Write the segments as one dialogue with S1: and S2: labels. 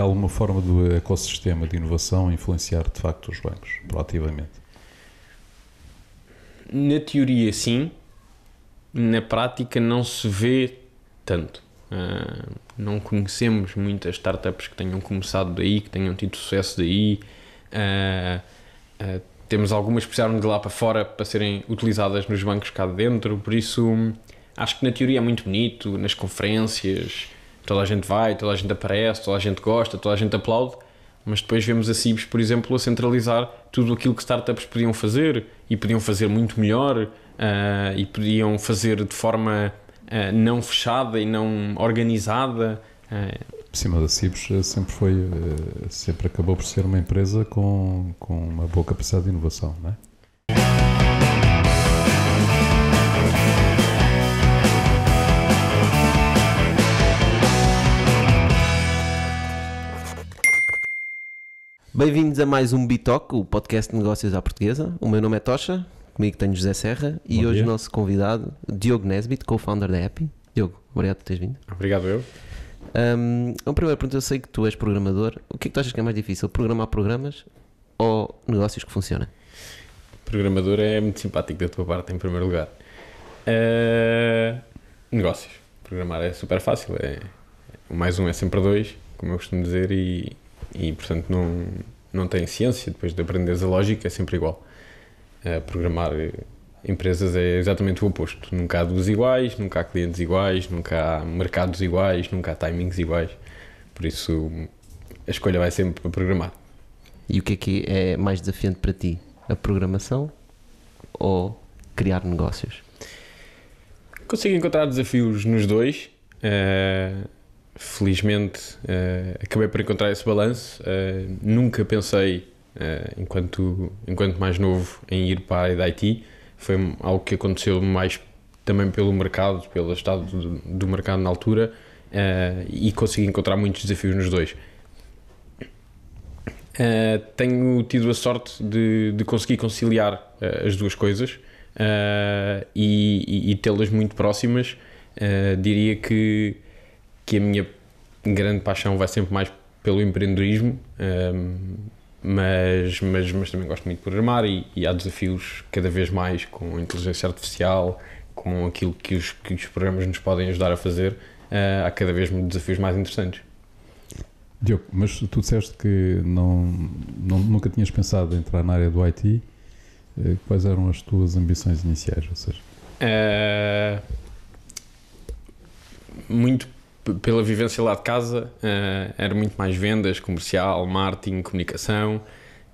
S1: É alguma forma do ecossistema de inovação influenciar de facto os bancos, proativamente?
S2: Na teoria, sim. Na prática, não se vê tanto. Uh, não conhecemos muitas startups que tenham começado daí, que tenham tido sucesso daí. Uh, uh, temos algumas que precisaram de lá para fora para serem utilizadas nos bancos cá dentro, por isso acho que na teoria é muito bonito, nas conferências, Toda a gente vai, toda a gente aparece, toda a gente gosta, toda a gente aplaude, mas depois vemos a CIBS, por exemplo, a centralizar tudo aquilo que startups podiam fazer e podiam fazer muito melhor uh, e podiam fazer de forma uh, não fechada e não organizada. Uh. Eh.
S1: Sim, mas a CIBS sempre foi, sempre acabou por ser uma empresa com, com uma boa capacidade de inovação, não é?
S3: Bem-vindos a mais um Bitoque, o podcast de negócios à portuguesa. O meu nome é Tocha, comigo tenho José Serra e hoje o nosso convidado, Diogo Nesbit, co-founder da Happy. Diogo, obrigado por teres vindo. Obrigado eu. Um, a primeira pergunta, eu sei que tu és programador. O que é que tu achas que é mais difícil, programar programas
S2: ou negócios que funcionem? Programador é muito simpático da tua parte, em primeiro lugar. Uh, negócios. Programar é super fácil. É, mais um é sempre dois, como eu costumo dizer, e e portanto não, não tem ciência, depois de aprenderes a lógica é sempre igual. Uh, programar eh, empresas é exatamente o oposto, nunca há duas iguais, nunca há clientes iguais, nunca há mercados iguais, nunca há timings iguais, por isso a escolha vai sempre para programar. E o que é que é mais desafiante para ti? A
S3: programação ou criar negócios?
S2: Consigo encontrar desafios nos dois. Uh felizmente uh, acabei por encontrar esse balanço. Uh, nunca pensei, uh, enquanto, enquanto mais novo, em ir para a área da IT. Foi algo que aconteceu mais também pelo mercado, pelo estado do, do mercado na altura e consegui encontrar muitos desafios nos dois. tenho tido a sorte de, de conseguir conciliar as duas coisas e, e, e tê-las muito próximas. diria que que a minha grande paixão vai sempre mais pelo empreendedorismo, um, mas, mas, mas também gosto muito de programar e, e, há desafios cada vez mais com a inteligência artificial, com aquilo que os, que os programas nos podem ajudar a fazer, uh, há cada vez desafios mais interessantes.
S1: Diogo, mas tu disseste que não, não, nunca tinhas pensado em entrar na área do IT. Eh, quais eram as tuas ambições iniciais? Ou seja?
S2: Uh, muito pela vivência lá de casa, uh, era muito mais vendas, comercial, marketing, comunicação uh,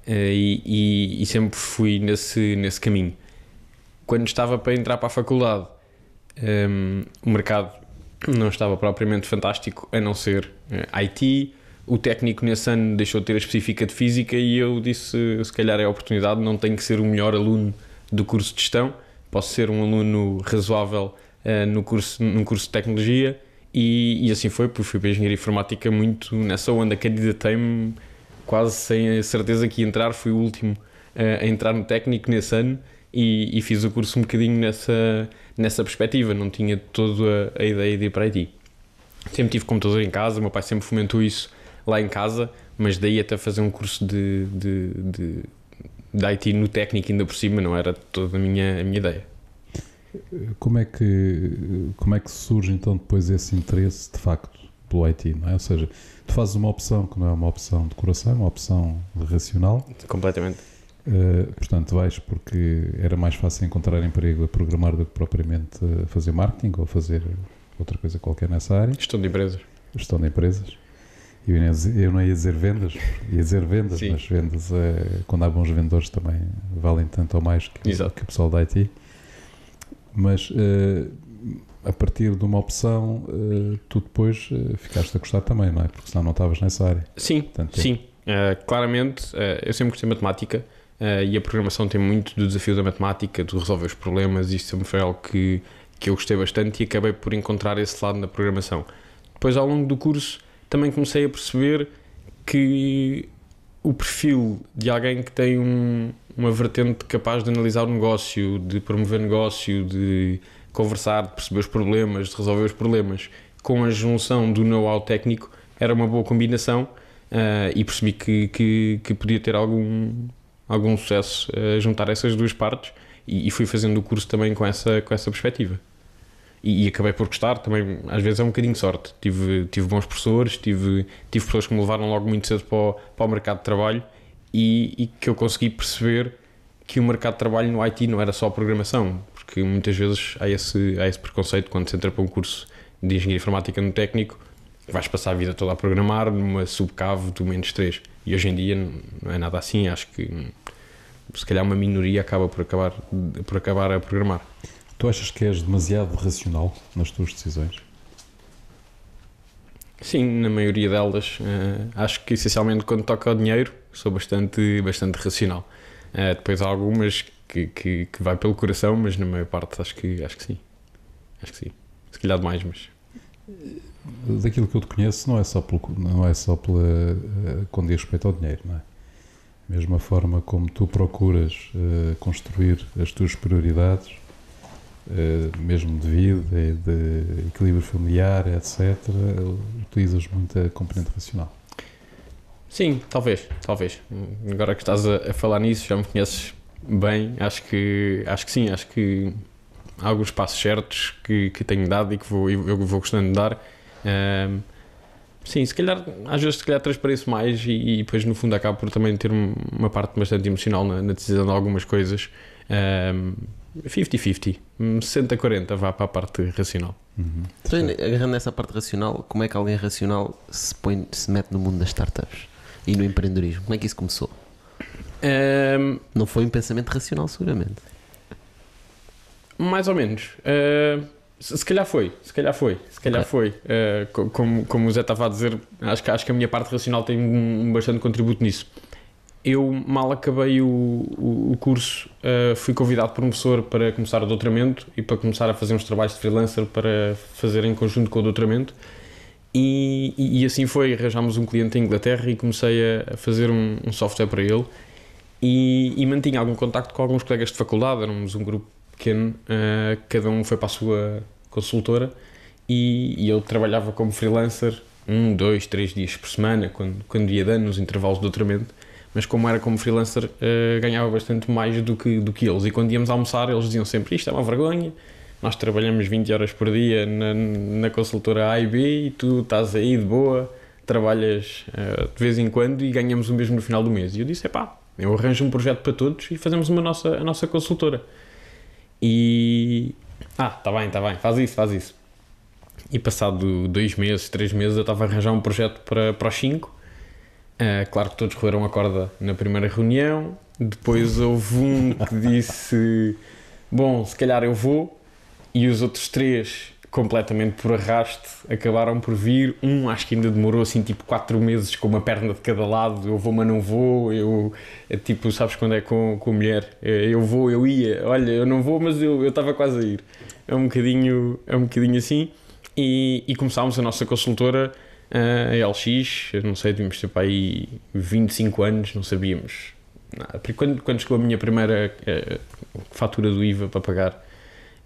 S2: e, e, e, sempre fui nesse, nesse caminho. Quando estava para entrar para a faculdade, um, ehm, o mercado não estava propriamente fantástico, a não ser uh, eh, IT. O técnico nesse ano deixou de ter a específica de física e eu disse: se calhar é a oportunidade, não tenho que ser o melhor aluno do curso de gestão, posso ser um aluno razoável no curso, num curso de tecnologia e, e assim foi, porque fui para a engenharia informática muito nessa onda, candidatei-me quase sem a certeza que ia entrar, fui o último uh, a entrar no técnico nesse ano e, e, fiz o curso um bocadinho nessa, nessa perspectiva, não tinha toda a, a ideia de ir para a IT. Sempre tive computador em casa, meu pai sempre fomentou isso lá em casa, mas daí até fazer um curso de, de, de, de IT no técnico ainda por cima não era toda a minha, a minha ideia.
S1: Como é que como é que surge então depois esse interesse de facto pelo Haiti, não é? Ou seja, tu fazes uma opção que não é uma opção de coração, é uma opção racional. Completamente. Uh, portanto, vais porque era mais fácil encontrar emprego a programar do que propriamente a fazer marketing ou fazer outra coisa qualquer nessa área. Gestão de empresas. Gestão de empresas. Eu, eu não ia dizer vendas, ia dizer vendas, Sim. mas vendas, eh, quando há bons vendedores também valem tanto ou mais que, que o pessoal da IT mas uh, a partir de uma opção, uh, tu depois uh, ficaste a gostar também, não é? Porque senão não estavas nessa área. Sim, Portanto, é- sim.
S2: É. claramente, eu sempre gostei de matemática e a programação tem muito do desafio da matemática, de resolver os problemas, isso sempre foi algo que, que eu gostei bastante e acabei por encontrar esse lado na programação. Depois, ao longo do curso, também comecei a perceber que o perfil de alguém que tem um uma vertente capaz de analisar o negócio, de promover negócio, de conversar, de perceber os problemas, de resolver os problemas. Com a junção do know-how técnico, era uma boa combinação uh, e percebi que, que, que, podia ter algum, algum sucesso uh, juntar essas duas partes e, e, fui fazendo o curso também com essa, com essa perspectiva. E, e, acabei por gostar também, às vezes é um bocadinho de sorte. Tive, tive bons professores, tive, tive pessoas que me levaram logo muito cedo para o, para o mercado de trabalho e, e, que eu consegui perceber que o mercado de trabalho no IT não era só programação, porque muitas vezes há esse, há esse preconceito quando se entra para um curso de engenharia informática no técnico, vais passar a vida toda a programar numa subcave do menos 3. E hoje em dia não é nada assim, acho que se calhar uma minoria acaba por acabar, por acabar a programar.
S1: Tu achas que és demasiado racional nas tuas decisões?
S2: Sim, na maioria delas. Uh, acho que essencialmente quando toca ao dinheiro sou bastante, bastante racional. Uh, depois há algumas que, que, que, vai pelo coração, mas na maior parte acho que, acho que sim. Acho que sim. Se calhar demais, mas.
S1: Daquilo que eu te conheço, não é só, pelo, não é só pela, uh, quando diz respeito ao dinheiro, não é? Mesma forma como tu procuras construir as tuas prioridades, eh, mesmo de vida e de equilíbrio familiar, etc., utilizas muita componente racional.
S2: Sim, talvez, talvez. Agora que estás a, a, falar nisso, já me conheces bem, acho que, acho que sim, acho que há alguns passos certos que, que tenho dado e que vou, eu vou gostando de dar. Um, ehm, sim, se calhar, às vezes, se calhar transpareço mais e, e, depois, no fundo, acabo por também ter uma parte bastante emocional na, na decisão de algumas coisas. Um, ehm, 50-50, 60-40, vá para a parte racional. Uhum. Então, agarrando nessa parte racional, como é que alguém racional
S3: se, põe, se mete no mundo das startups e no empreendedorismo? Como é que isso começou?
S2: Um, ehm,
S3: Não foi um pensamento racional, seguramente.
S2: Mais ou menos. Uh, se, se calhar foi, se calhar foi, se calhar okay. foi. Uh, como, como o Zé estava a dizer, acho que, acho que a minha parte racional tem um, um bastante contributo nisso eu mal acabei o, o, o curso, uh, fui convidado por um professor para começar o doutoramento e para começar a fazer uns trabalhos de freelancer para fazer em conjunto com o doutoramento. E, e, e assim foi, arranjámos um cliente em Inglaterra e comecei a, fazer um, um software para ele e, e, mantinha algum contacto com alguns colegas de faculdade, éramos um grupo pequeno, uh, cada um foi para a sua consultora e, eu trabalhava como freelancer um, dois, três dias por semana, quando, quando ia dando nos intervalos de doutoramento mas como era como freelancer, uh, ganhava bastante mais do que, do que eles. E quando íamos almoçar, eles diziam sempre: Isto é uma vergonha, nós trabalhamos 20 horas por dia na, na consultora A e B e tu estás aí de boa, trabalhas uh, de vez em quando e ganhamos o mesmo no final do mês. E eu disse: É pá, eu arranjo um projeto para todos e fazemos uma nossa, a nossa consultora. E. Ah, tá bem, tá bem, faz isso, faz isso. E passado dois meses, três meses, eu estava a arranjar um projeto para, para os cinco eh, claro que todos correram a corda na primeira reunião. Depois houve um que disse: Bom, se calhar eu vou. E os outros três, completamente por arrasto, acabaram por vir. Um acho que ainda demorou assim tipo quatro meses com uma perna de cada lado: Eu vou, mas não vou. Eu, é tipo, sabes quando é com, com a mulher? Eh, eu vou, eu ia. Olha, eu não vou, mas eu estava quase a ir. É um bocadinho, é um bocadinho assim. E, e começámos a nossa consultora eh, a LX, não sei, devíamos ter para aí 25 anos, não sabíamos. Nada. Quando, quando chegou a minha primeira eh, fatura do IVA para pagar,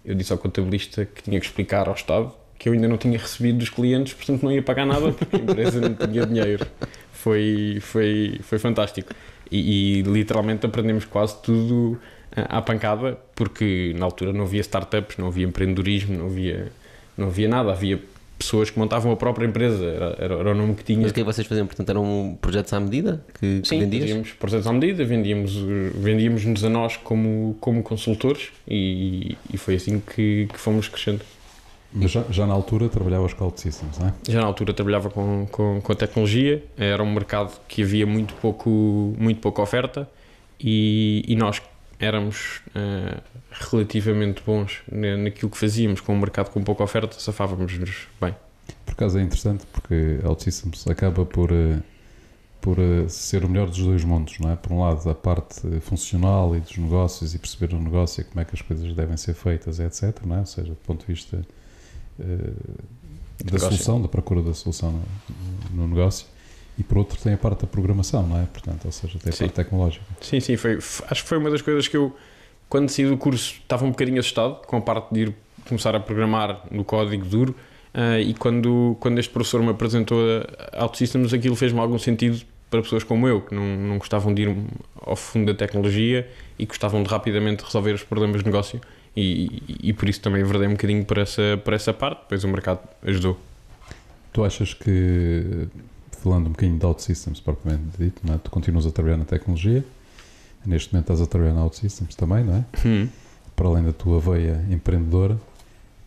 S2: eu disse ao contabilista que tinha que explicar ao Estado que eu ainda não tinha recebido dos clientes, portanto não ia pagar nada porque a empresa não tinha dinheiro. Foi, foi, foi fantástico. E, e literalmente aprendemos quase tudo eh, à pancada, porque na altura não havia startups, não havia empreendedorismo, não havia, não havia nada. Havia pessoas que montavam a própria empresa, era, era, era o nome que tinha. Mas o é que vocês faziam? Portanto, eram projetos à medida que, que Sim, vendias? fazíamos projetos à medida, vendíamos, vendíamos-nos a nós como, como consultores e, e foi assim que, que fomos crescendo.
S1: Mas já, já, na altura trabalhavas com Systems, não é?
S2: Já na altura trabalhava com, com, com, a tecnologia, era um mercado que havia muito pouco, muito pouca oferta e, e nós éramos uh, relativamente bons naquilo que fazíamos, com o um mercado com pouca oferta, safávamos-nos
S1: bem. Por acaso é interessante porque Outsystems acaba por, eh, por eh, ser o melhor dos dois mundos, não é? Por um lado, a parte funcional e dos negócios e perceber o negócio e como é que as coisas devem ser feitas, etc. Não é? Ou seja, do ponto de vista da negócio. solução, da procura da solução no, no negócio e por outro tem a parte da programação, não é? Portanto, ou seja, tem a sim. parte tecnológica.
S2: Sim, sim, foi, acho que foi uma das coisas que eu, quando saí do curso, estava um bocadinho assustado com a parte de ir começar a programar no código duro. Uh, e quando, quando este professor me apresentou a OutSystems, aquilo fez-me algum sentido para pessoas como eu, que não, não gostavam de ir ao fundo da tecnologia e gostavam de rapidamente resolver os problemas de negócio. E, e, por isso também verdei um bocadinho para essa, para essa parte, pois o mercado ajudou.
S1: Tu achas que falando um bocadinho de OutSystems propriamente dito, é? tu continuas a trabalhar na tecnologia, neste momento estás a trabalhar na OutSystems também, não é? Hum. Para além da tua veia empreendedora.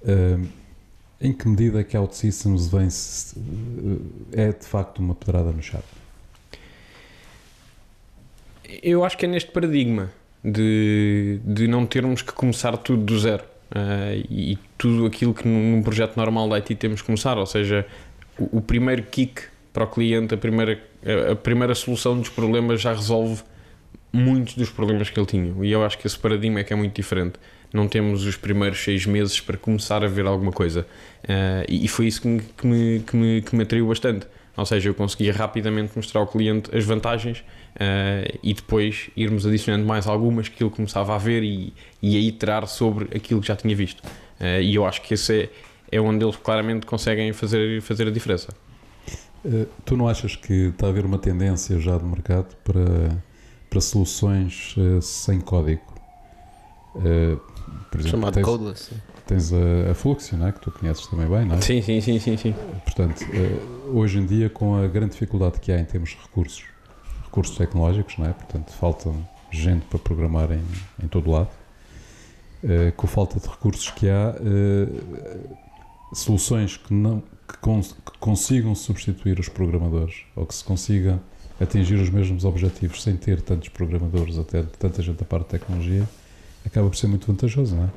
S1: Uh, em que medida é que a OutSystems vem uh, é de facto uma pedrada no chão?
S2: Eu acho que é neste paradigma
S1: de,
S2: de não termos que começar tudo do zero. Uh, e tudo aquilo que num, num, projeto normal da IT temos que começar, ou seja, o, o primeiro kick para o cliente, a primeira, a primeira solução dos problemas já resolve muitos dos problemas que ele tinha. E eu acho que esse paradigma é que é muito diferente. Não temos os primeiros seis meses para começar a ver alguma coisa. Uh, e foi isso que me, que, me, que, me, que me atraiu bastante. Ou seja, eu conseguia rapidamente mostrar ao cliente as vantagens uh, e depois irmos adicionando mais algumas que ele começava a ver e, e a iterar sobre aquilo que já tinha visto. Uh, e eu acho que esse é, é onde eles claramente conseguem fazer, fazer a diferença.
S1: Eh, tu não achas que está a haver uma tendência já do mercado para, para soluções eh, sem código? Eh, por exemplo, Chamado tens, codeless. Tens a, a Fluxio, é? que tu conheces também bem, não é? Sim, sim, sim, sim, sim. Portanto, hoje em dia, com a grande dificuldade que há em termos de recursos, recursos tecnológicos, não é? Portanto, falta gente para programar em, em todo lado. Uh, com a falta de recursos que há, uh, soluções que não, que, cons que consigam substituir os programadores ou que se consiga atingir os mesmos objetivos sem ter tantos programadores, até tanta gente da parte de tecnologia, acaba por ser muito vantajoso, não é?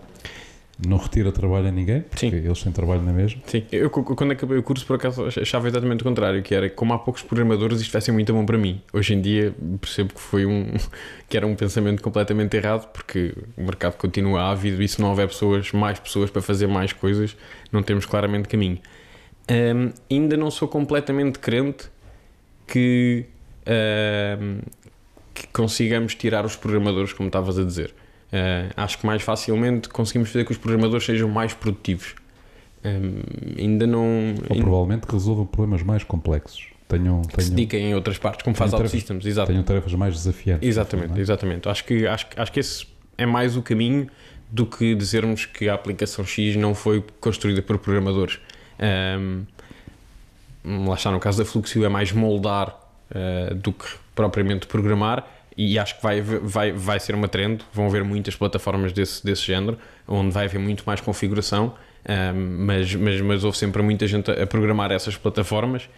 S1: Não retira trabalho a ninguém, porque Sim. eles têm trabalho na mesma.
S2: Sim, eu quando acabei o curso, por acaso, achava exatamente o contrário, que era como há poucos programadores, isto vai ser muito bom para mim. Hoje em dia percebo que foi um que era um pensamento completamente errado, porque o mercado continua ávido e se não houver pessoas, mais pessoas para fazer mais coisas, não temos claramente caminho. Um, ainda não sou completamente crente que, um, que, consigamos tirar os programadores, como estavas a dizer. Uh, acho que mais facilmente conseguimos fazer que os programadores sejam mais produtivos.
S1: Um, ainda não. Ou provavelmente que resolvam problemas mais complexos. Tenham, que tenham, se dediquem em outras partes, como faz autosystems, exato. Tenham tarefas mais desafiantes. É?
S2: Exatamente, é? exatamente. Acho que, acho, acho que esse é mais o caminho do que dizermos que a aplicação X não foi construída por programadores. Um, lá está, no caso da Fluxio, é mais moldar uh, do que propriamente programar. E acho que vai, vai, vai ser uma trend. Vão haver muitas plataformas desse, desse género, onde vai haver muito mais configuração. Um, mas, mas, mas houve sempre muita gente a, a programar essas plataformas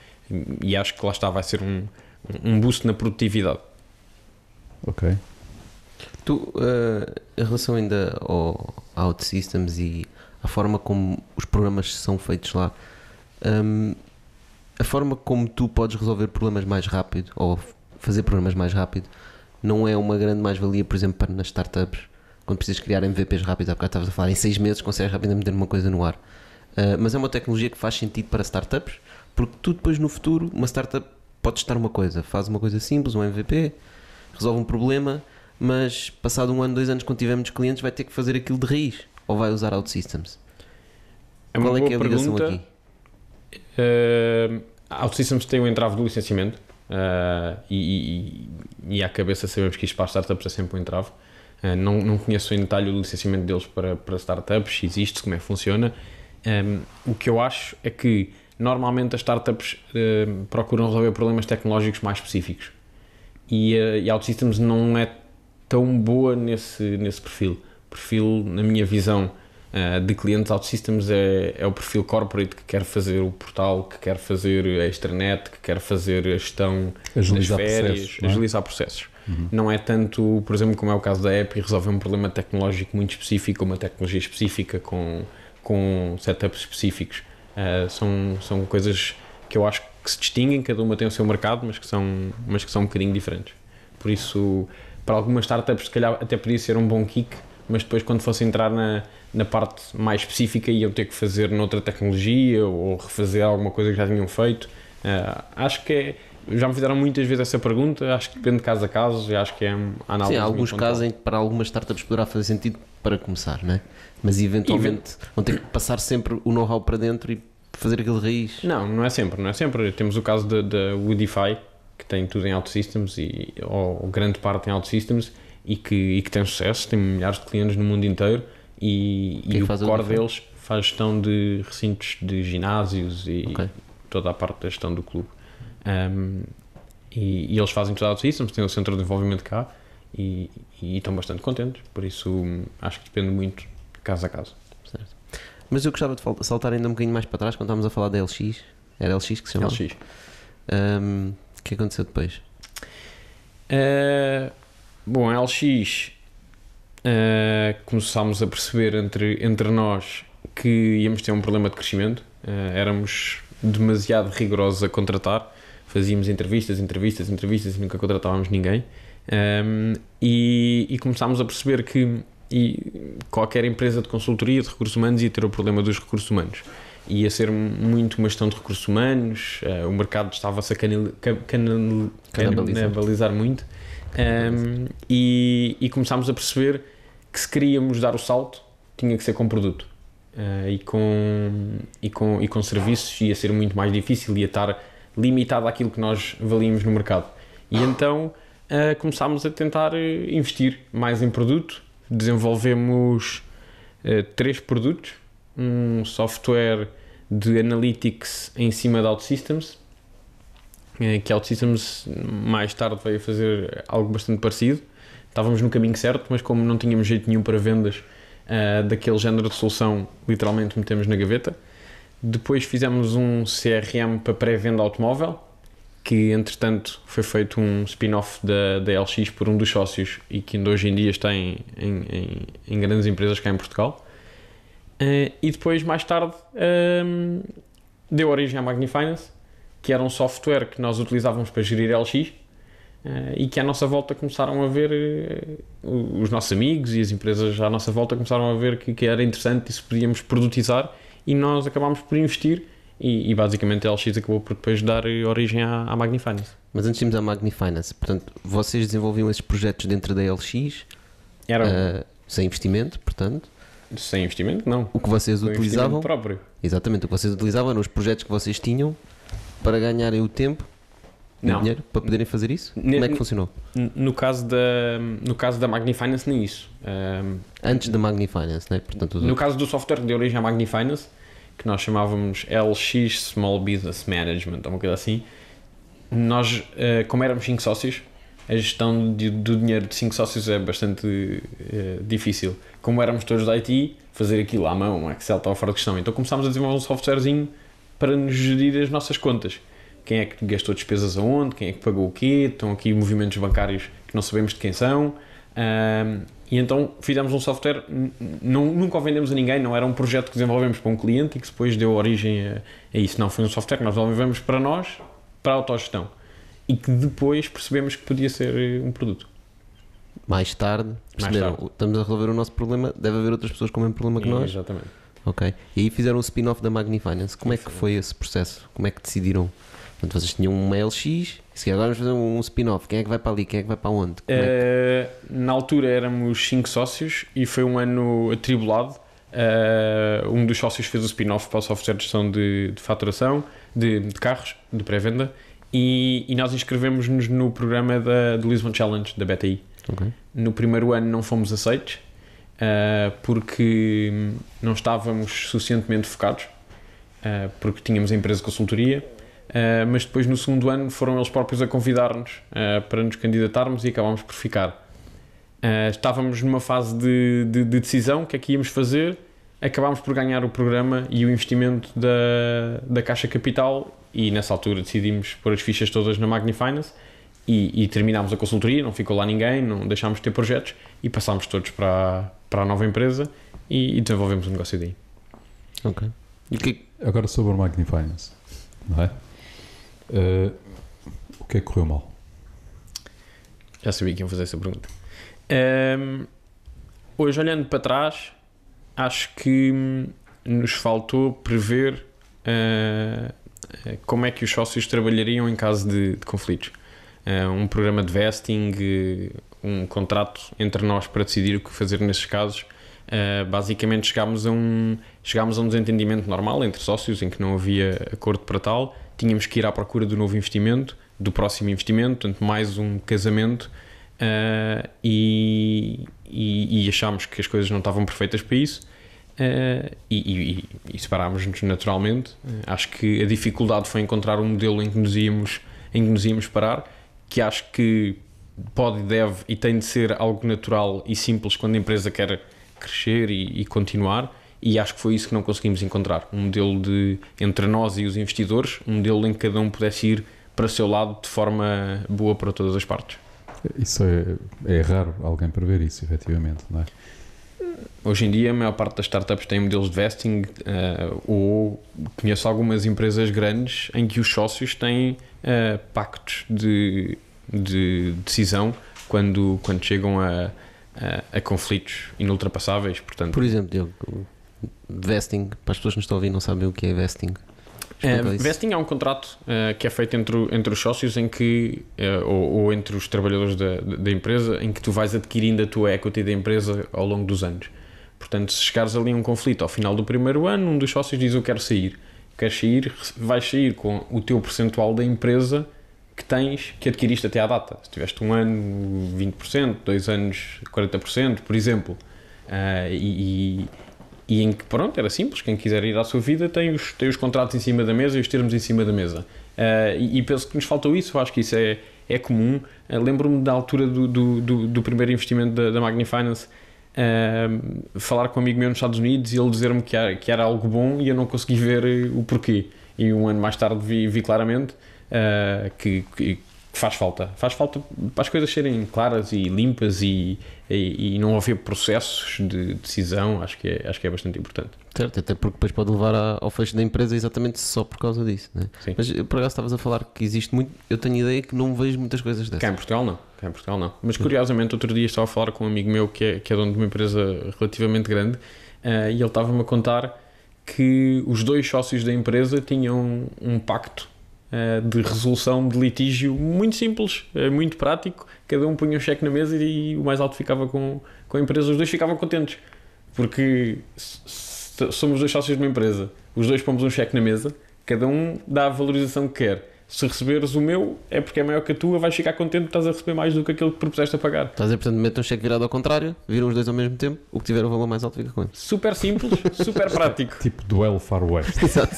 S2: e acho que lá está, vai ser um, um boost na produtividade.
S1: Ok. Tu,
S2: uh,
S3: em relação ainda ao OutSystems e a forma como os programas são feitos lá, um, a forma como tu podes resolver problemas mais rápido ou fazer programas mais rápido não é uma grande mais-valia, por exemplo, para nas startups, quando precisas criar MVPs rápido, há bocado estavas a falar, em seis meses consegues rapidamente meter uma coisa no ar. Uh, mas é uma tecnologia que faz sentido para startups, porque tu depois no futuro, uma startup pode testar uma coisa, faz uma coisa simples, um MVP, resolve um problema, mas passado um ano, dois anos, quando tivermos clientes, vai ter que fazer aquilo de raiz ou vai usar OutSystems?
S1: É Qual é que é a ligação
S3: pergunta. aqui?
S2: Uh, eh, OutSystems tem o um entrave do licenciamento uh, e, e, e, à cabeça sabemos que isto para as startups é sempre um entrave. Uh, não, não conheço em detalhe o licenciamento deles para, para startups, se existe, como é que funciona. Um, ehm, o que eu acho é que normalmente as startups uh, procuram resolver problemas tecnológicos mais específicos e, uh, e OutSystems não é tão boa nesse, nesse perfil perfil, na minha visão, eh, de clientes OutSystems é, é o perfil corporate que quer fazer o portal, que quer fazer a extranet, que quer fazer a gestão agilizar das férias, processos, não é? agilizar processos. Uhum. Não é tanto, por exemplo, como é o caso da app resolver um problema tecnológico muito específico, uma tecnologia específica com, com setups específicos. Uh, são, são coisas que eu acho que se distinguem, cada uma tem o seu mercado, mas que são, mas que são um bocadinho diferentes. Por isso, para algumas startups, se calhar até podia ser um bom kick mas depois quando fosse entrar na, na parte mais específica iam ter que fazer noutra tecnologia ou refazer alguma coisa que já tinham feito. Uh, acho que é, já me fizeram muitas vezes essa pergunta, acho que depende de caso a caso, acho que é análise. Sim, há alguns casos em que para algumas startups poderá
S3: fazer sentido para começar, né Mas eventualmente
S2: Even... vão ter que passar sempre o know-how para dentro e fazer aquele raiz. Não, não é sempre, não é sempre. Temos o caso da Woodify, que tem tudo em OutSystems e ou grande parte em OutSystems e que, e que tem sucesso, tem milhares de clientes no mundo inteiro e, é e o core deles faz gestão de recintos de ginásios e okay. toda a parte da gestão do clube. Um, e, e, eles fazem tudo isso mas têm o centro de desenvolvimento cá e, e, estão bastante contentes, por isso hum, acho que depende muito de caso a caso. Certo.
S3: Mas eu gostava de saltar ainda um bocadinho mais para trás quando estávamos a falar da LX, era LX que se chamava? LX. o um, que aconteceu depois?
S2: Uh, Bom, LX, uh, eh, começámos a perceber entre, entre nós que íamos ter um problema de crescimento, uh, éramos demasiado rigorosos a contratar, fazíamos entrevistas, entrevistas, entrevistas e nunca contratávamos ninguém. Um, ehm, e, e, começámos a perceber que qualquer empresa de consultoria de recursos humanos ia ter o problema dos recursos humanos. Ia ser muito uma gestão de recursos humanos, uh, o mercado estava-se a canalizar canibalizar muito. Um, e, e, começámos a perceber que se queríamos dar o salto, tinha que ser com produto uh, e, com, e, com, e com serviços, ia ser muito mais difícil, ia estar limitado àquilo que nós valíamos no mercado. E então uh, começámos a tentar ah, investir mais em produto, desenvolvemos uh, três produtos, um software de analytics em cima de OutSystems, que Out Systems mais tarde veio fazer algo bastante parecido. Estávamos no caminho certo, mas como não tínhamos jeito nenhum para vendas uh, daquele género de solução, literalmente metemos na gaveta. Depois fizemos um CRM para pré-venda automóvel, que entretanto foi feito um spin-off da, da LX por um dos sócios e que ainda hoje em dia está em, em, em, em grandes empresas cá em Portugal. Uh, e depois, mais tarde, um, ehm, deu origem à Magnifinance, que era um software que nós utilizávamos para gerir LX eh, e que à nossa volta começaram a ver eh, os nossos amigos e as empresas à nossa volta começaram a ver que, que era interessante e se podíamos produtizar e nós acabámos por investir e, e, basicamente a LX acabou por depois dar eh, origem à, à Magnifinance. Mas antes tínhamos a
S3: Magnifinance, portanto, vocês desenvolviam esses projetos dentro da LX? Era. Uh, sem investimento, portanto? Sem investimento, não. O que vocês sem utilizavam? próprio. Exatamente, o que vocês utilizavam eram os projetos que vocês tinham para ganharem o tempo não. dinheiro para poderem
S2: fazer isso? Como é que funcionou? No caso da, no caso da Magnifinance, nem isso. Um, Antes da Magnifinance, né? Portanto, no outros. caso do software de origem à Magnifinance, que nós chamávamos LX Small Business Management, ou uma coisa assim, nós, eh, como éramos 5 sócios, a gestão do dinheiro de 5 sócios é bastante eh, difícil. Como éramos todos da IT, fazer aquilo à mão, Excel estava fora de questão. Então começámos a desenvolver um softwarezinho para nos gerir as nossas contas. Quem é que gastou despesas aonde, quem é que pagou o quê, estão aqui movimentos bancários que não sabemos de quem são. Um, e então fizemos um software, não, nunca o vendemos a ninguém, não era um projeto que desenvolvemos para um cliente e que depois deu origem a, a isso. Não, foi um software que nós desenvolvemos para nós, para a autogestão. E que depois percebemos que podia ser eh, um produto. Mais tarde, mais tarde. estamos a resolver
S3: o nosso problema, deve haver outras pessoas com o mesmo problema que é, nós. Exatamente. Ok. E aí fizeram o spin-off da Magnifinance. Como é que foi esse processo? Como é que decidiram? Portanto, vocês tinham uma LX, se agora vamos fazer um spin-off, quem é que vai para ali, quem é que vai para onde? É que...
S2: Eh, na altura éramos 5 sócios e foi um ano atribulado. Uh, um dos sócios fez o spin-off para o software de gestão de, de faturação, de, de, carros, de pré-venda, e, e, nós inscrevemos-nos no programa da, do Lisbon Challenge, da BTI. Okay. No primeiro ano não fomos aceitos, ah, porque não estávamos suficientemente focados, uh, porque tínhamos a empresa de consultoria, uh, mas depois no segundo ano foram eles próprios a convidar-nos para nos candidatarmos e acabámos por ficar. estávamos numa fase de, de, de decisão, o que é que íamos fazer, acabámos por ganhar o programa e o investimento da, da Caixa Capital e nessa altura decidimos pôr as fichas todas na Magnifinance, e, e, terminámos a consultoria, não ficou lá ninguém, não deixámos de ter projetos e passámos todos para, para a nova empresa e, e desenvolvemos o um negócio daí.
S1: Ok. É que... Agora sobre o Magni Finance, não é? Uh, o que é que correu mal? Já sabia que iam fazer essa pergunta.
S2: Um, ehm, hoje, olhando para trás, acho que hum, nos faltou prever uh, como é que os sócios trabalhariam em caso de, de conflitos eh, um programa de vesting, eh, um contrato entre nós para decidir o que fazer nesses casos. Eh, basicamente chegámos a, um, chegámos a um desentendimento normal entre sócios, em que não havia acordo para tal, tínhamos que ir à procura do novo investimento, do próximo investimento, portanto, mais um casamento. Uh, e, e, e, achámos que as coisas não estavam perfeitas para isso uh, e, e separámos-nos naturalmente. Uh, acho que a dificuldade foi encontrar um modelo em que nos íamos, em que nos íamos parar que acho que pode, deve e tem de ser algo natural e simples quando a empresa quer crescer e, e continuar. E acho que foi isso que não conseguimos encontrar. Um modelo de entre nós e os investidores, um modelo em que cada um pudesse ir para o seu lado de forma boa para todas as partes.
S1: Isso é, é raro alguém prever isso, efetivamente, não é?
S2: hoje em dia a maior parte das startups tem modelos de vesting uh, ou conheço algumas empresas grandes em que os sócios têm uh, pactos de, de decisão quando, quando chegam a, a, a conflitos inultrapassáveis. Portanto, Por exemplo, Diogo, vesting, para as pessoas que nos estão a ouvir não sabem o que é vesting.
S3: Uh, vesting há é um
S2: contrato uh, que é feito entre, entre os sócios em que, uh, ou, ou, entre os trabalhadores da, da empresa, em que tu vais adquirindo a tua equity da empresa ao longo dos anos. Portanto, se chegares ali a um conflito ao final do primeiro ano, um dos sócios diz eu quero sair. Queres sair, vais sair com o teu percentual da empresa que tens, que adquiriste até à data. Se tiveste um ano, 20%, dois anos, 40%, por exemplo. Uh, e, e em que, pronto, era simples, quem quiser ir à sua vida tem os, tem os contratos em cima da mesa e os termos em cima da mesa. Uh, e, e, penso que nos faltou isso, acho que isso é, é comum. Uh, Lembro-me da altura do, do, do, do, primeiro investimento da, da Magni Finance, uh, falar com um amigo meu nos Estados Unidos e ele dizer-me que, era, que era algo bom e eu não consegui ver o porquê. E um ano mais tarde vi, vi claramente que, que faz falta. Faz falta para as coisas serem claras e limpas e, e, e não haver processos de decisão, acho que é, acho que é bastante importante.
S3: Certo, até porque depois pode levar ao fecho da empresa exatamente só por causa disso. Né? Sim. Mas eh, por acaso estavas a falar que existe muito, eu tenho ideia que não vejo muitas
S2: coisas dessas. Cá em Portugal não, cá em Portugal não. Mas hum. curiosamente outro dia estava a falar com um amigo meu que é, que é dono de uma empresa relativamente grande uh, e ele estava-me a contar que os dois sócios da empresa tinham um pacto eh, de resolução de litígio muito simples, eh, muito prático. Cada um punha um cheque na mesa e o mais alto ficava com, com a empresa. Os dois ficavam contentes, porque somos dois sócios de uma empresa, os dois pomos um cheque na mesa, cada um dá a valorização que quer se receberes o meu, é porque é maior que a tua, vais ficar contente estás a receber mais do que aquilo que propuseste a pagar. Estás
S3: a dizer, portanto, metam um cheque virado ao contrário, viram os dois ao mesmo tempo, o que tiver o valor mais alto fica com
S2: ele. Super simples, super prático.
S1: Tipo duelo Far West. Exato.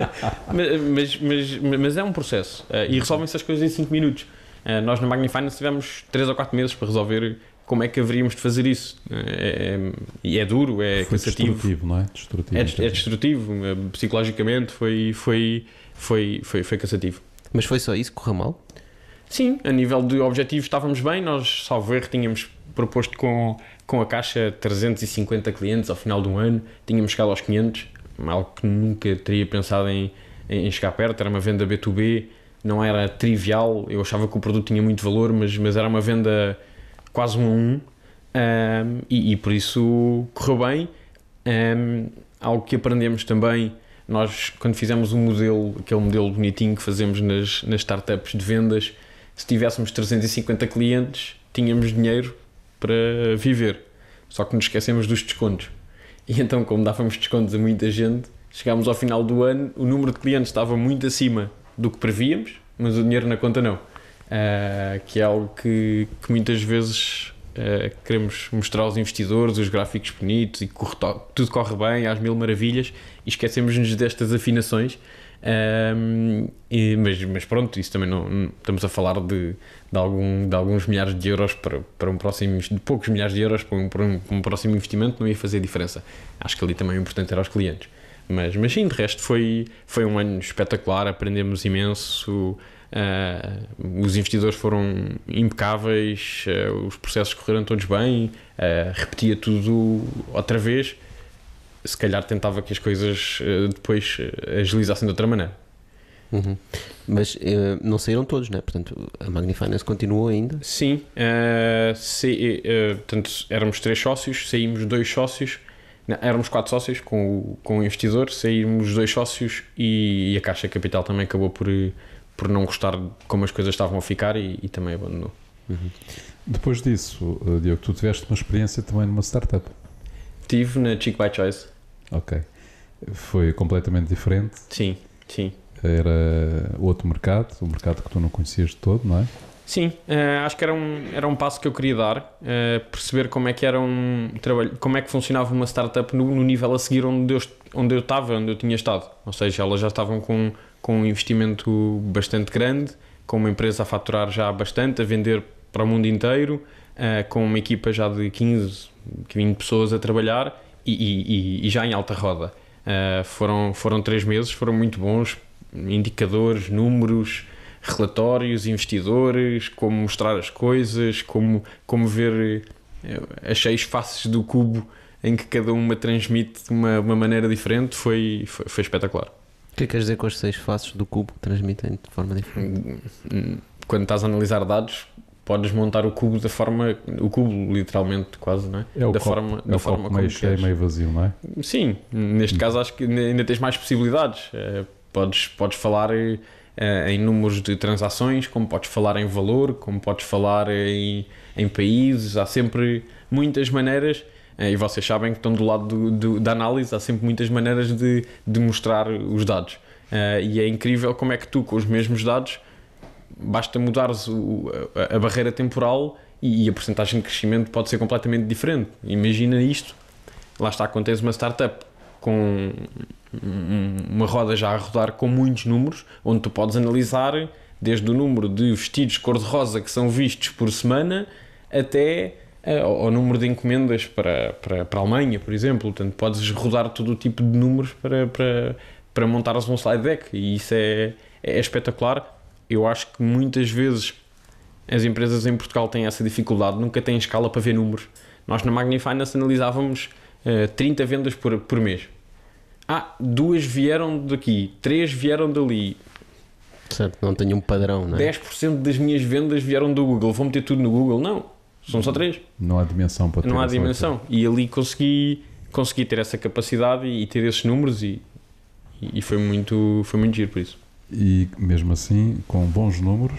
S2: mas, mas, mas, mas, é um processo eh, e resolvem-se as coisas em 5 minutos. Eh, nós na Magnifinance tivemos 3 ou 4 meses para resolver como é que haveríamos de fazer isso. Eh, é, e é, é, é, duro, é foi cansativo. Destrutivo, não é? Destrutivo, é, é destrutivo, psicologicamente foi. foi foi, foi, foi cansativo. Mas foi só isso? Correu mal? Sim, a nível de objetivos estávamos bem, nós, salvo erro, tínhamos proposto com, com a caixa 350 clientes ao final de um ano, tínhamos chegado aos 500, algo que nunca teria pensado em, em chegar perto, era uma venda B2B, não era trivial, eu achava que o produto tinha muito valor, mas, mas era uma venda quase um a um, um e, e, por isso correu bem. Um, algo que aprendemos também nós, quando fizemos um modelo, aquele modelo bonitinho que fazemos nas, nas startups de vendas, se tivéssemos 350 clientes, tínhamos dinheiro para viver. Só que nos esquecemos dos descontos. E então, como dávamos descontos a muita gente, chegámos ao final do ano, o número de clientes estava muito acima do que prevíamos, mas o dinheiro na conta não. Uh, que é algo que, que muitas vezes eh, queremos mostrar aos investidores os gráficos bonitos e corre, tudo corre bem, às mil maravilhas, e esquecemos-nos destas afinações. Um, ehm, e, mas, mas, pronto, isso também não, não, estamos a falar de, de, algum, de alguns milhares de euros para, para um próximo, de poucos milhares de euros para um, para um, para um próximo investimento, não ia fazer diferença. Acho que ali também é importante era aos clientes. Mas, mas sim, de resto foi, foi um ano espetacular, aprendemos imenso. Uh, os investidores foram impecáveis, uh, os processos correram todos bem, uh, repetia tudo outra vez. Se calhar tentava que as coisas depois agilizassem de outra maneira.
S3: Uhum. Mas eh, não saíram todos, né? Portanto, a Magnifinance continuou ainda?
S2: Sim, uh, se, eh, eh, portanto, éramos três sócios, saímos dois sócios, não, éramos quatro sócios com o, com o investidor, saímos dois sócios e, e a Caixa Capital também acabou por por não gostar como as coisas estavam a ficar e, e também abandonou. Uhum.
S1: Depois disso, uh, Diogo, tu tiveste uma experiência também numa startup?
S2: Tive na Chick by Choice.
S1: Ok. Foi completamente diferente? Sim, sim. Era outro mercado, um mercado que tu não conhecias de todo, não é?
S2: Sim, uh, acho que era um, era um passo que eu queria dar, uh, perceber como é que era um trabalho, como é que funcionava uma startup no, no nível a seguir onde eu, onde eu estava, onde eu tinha estado. Ou seja, elas já estavam com com um investimento bastante grande, com uma empresa a faturar já bastante, a vender para o mundo inteiro, uh, com uma equipa já de 15, 20 pessoas a trabalhar e, e, e já em alta roda. Uh, foram, foram três meses, foram muito bons, indicadores, números, relatórios, investidores, como mostrar as coisas, como, como ver eh, as seis faces do cubo em que cada uma transmite uma, uma maneira diferente, foi, foi, foi espetacular.
S3: O que é que queres dizer com as seis faces do cubo que transmitem de forma diferente?
S2: Quando estás a analisar dados, podes montar o cubo da forma. O cubo, literalmente, quase, não é? é da copo, forma, é da forma copo como meio queres. meio vazio, não é? Sim, neste caso acho que ainda tens mais possibilidades. É, podes, podes falar é, em números de transações, como podes falar em valor, como podes falar em, em países. Há sempre muitas maneiras é, e vocês sabem que estão do lado do, do, da análise, há sempre muitas maneiras de, de mostrar os dados. Uh, e é incrível como é que tu, com os mesmos dados, basta mudares o, a, a, barreira temporal e, e a porcentagem de crescimento pode ser completamente diferente. Imagina isto. Lá está, quando tens uma startup com uma roda já a rodar com muitos números, onde tu podes analisar desde o número de vestidos cor-de-rosa que são vistos por semana até ao é, número de encomendas para, para, para a Alemanha, por exemplo. Portanto, podes rodar todo o tipo de números para, para, para montares um slide deck e isso é, é, é espetacular. Eu acho que muitas vezes as empresas em Portugal têm essa dificuldade, nunca têm escala para ver números. Nós na Magnify nós analisávamos uh, eh, 30 vendas por, por mês. Ah, duas vieram daqui, três vieram dali.
S3: Certo, não tenho um padrão, não é?
S2: 10% das minhas vendas vieram do Google, vou meter tudo no Google. Não, são só três.
S1: Não há dimensão para ter Não há dimensão.
S2: E ali consegui, consegui ter essa capacidade e, e ter esses números e, e foi muito, foi muito giro por isso.
S1: E mesmo assim, com bons números,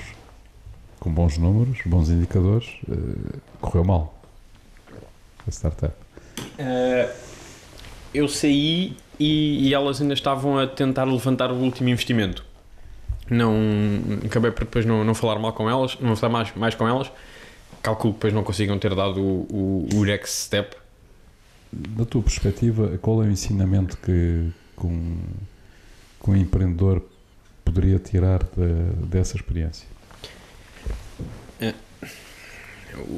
S1: com bons números, bons indicadores, uh, correu mal a startup.
S2: Uh, eu saí e, e, elas ainda estavam a tentar levantar o último investimento. Não acabei por depois não, não falar mal com elas, não falar mais, mais com elas calculo que depois não consigam ter dado o, o, o next step.
S1: Da tua perspectiva, qual é o ensinamento que, que, um, que um empreendedor poderia tirar de, dessa experiência?
S2: É.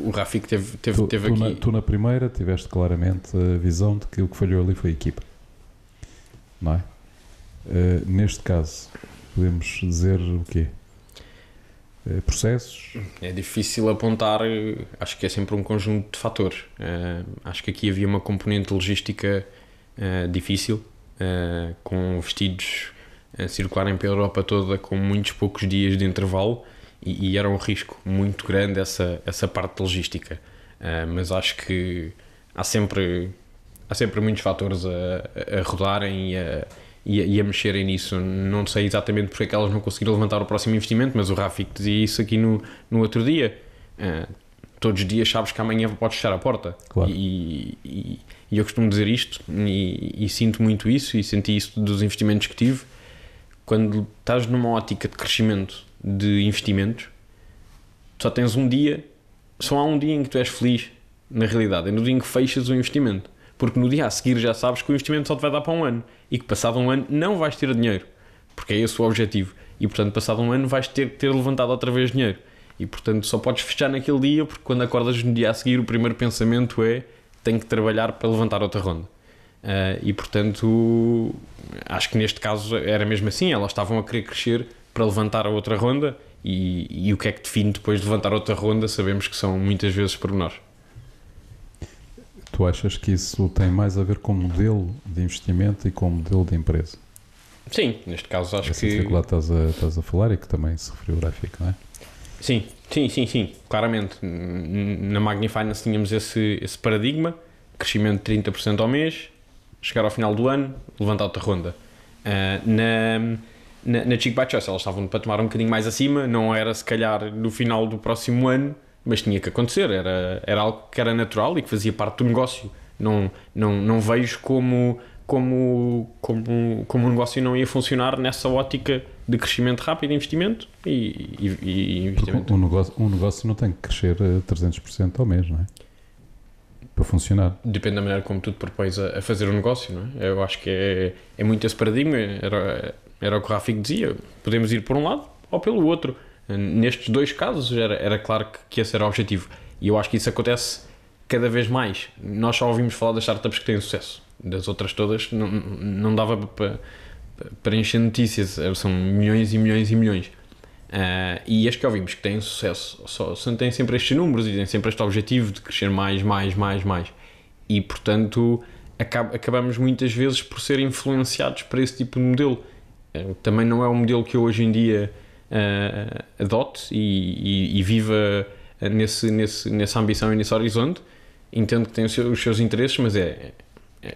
S2: O Rafik teve, teve, tu, teve tu aqui. Na,
S1: tu, na primeira, tiveste claramente a visão de que o que falhou ali foi a equipa. Não é? Uh, neste caso, podemos dizer o quê? Eh, processos?
S2: É difícil apontar, eh, acho que é sempre um conjunto de fatores. Eh, acho que aqui havia uma componente logística difícil, com vestidos a circularem pela Europa toda com muitos poucos dias de intervalo e, e era um risco muito grande essa, essa parte logística. mas acho que há sempre, há sempre muitos fatores a, a rodarem e a e, e a mexerem nisso. Não sei exatamente porque é que elas não conseguiram levantar o próximo investimento, mas o Rafik dizia isso aqui no, no outro dia. Uh, todos os dias sabes que amanhã podes fechar a porta. Claro. E, e, e, eu costumo dizer isto, e, e, sinto muito isso, e senti isso dos investimentos que tive. Quando estás numa ótica de crescimento de investimentos, só tens um dia, só há um dia em que tu és feliz, na realidade, é no dia em que fechas o investimento porque no dia a seguir já sabes que o investimento só te vai dar para um ano e que passado um ano não vais ter dinheiro, porque é esse o objetivo. E portanto, passado um ano, vais ter que ter levantado outra vez dinheiro. E portanto, só podes fechar naquele dia, porque quando acordas no dia a seguir, o primeiro pensamento é tenho que trabalhar para levantar outra ronda. Uh, e portanto, acho que neste caso era mesmo assim, elas estavam a querer crescer para levantar a outra ronda. E, e o que é que define depois de levantar outra ronda? Sabemos que são muitas vezes pormenores
S1: tu achas que isso tem mais a ver com modelo de investimento e com modelo de empresa? Sim, neste caso acho Essa que. dificuldade estás a, estás a falar e que também se referiu o gráfico, não é?
S2: Sim, sim, sim, sim, claramente. Na Magni Finance tínhamos esse, esse paradigma, crescimento de 30% ao mês, chegar ao final do ano, levantar outra ronda. Uh, na, na, na Chick by Choice, elas estavam para tomar um bocadinho mais acima, não era se calhar no final do próximo ano, mas tinha que acontecer, era, era algo que era natural e que fazia parte do negócio. Não, não, não vejo como, como, como, como o negócio não ia funcionar nessa ótica de crescimento rápido, investimento e, e, e investimento.
S1: Um negócio, um negócio não tem que crescer 300% eh, ao mês, não é? Para funcionar.
S2: Depende da maneira como tu te propões a, a fazer o um negócio, não é? Eu acho que é, é muito esse paradigma, era, era o que o Rafik dizia, podemos ir por um lado ou pelo outro Nestes dois casos era, era claro que, que esse era o objetivo. E eu acho que isso acontece cada vez mais. Nós só ouvimos falar das startups que têm sucesso. Das outras todas não, não dava para, para encher notícias. São milhões e milhões e milhões. Uh, e as que ouvimos que têm sucesso só, só têm sempre estes números e têm sempre este objetivo de crescer mais, mais, mais, mais. E portanto acab acabamos muitas vezes por ser influenciados para esse tipo de modelo. Uh, também não é um modelo que eu hoje em dia uh, adote e, e, e, viva eh, nesse, nesse, nessa ambição e nesse horizonte. Entendo que tem os seus, interesses, mas é, é,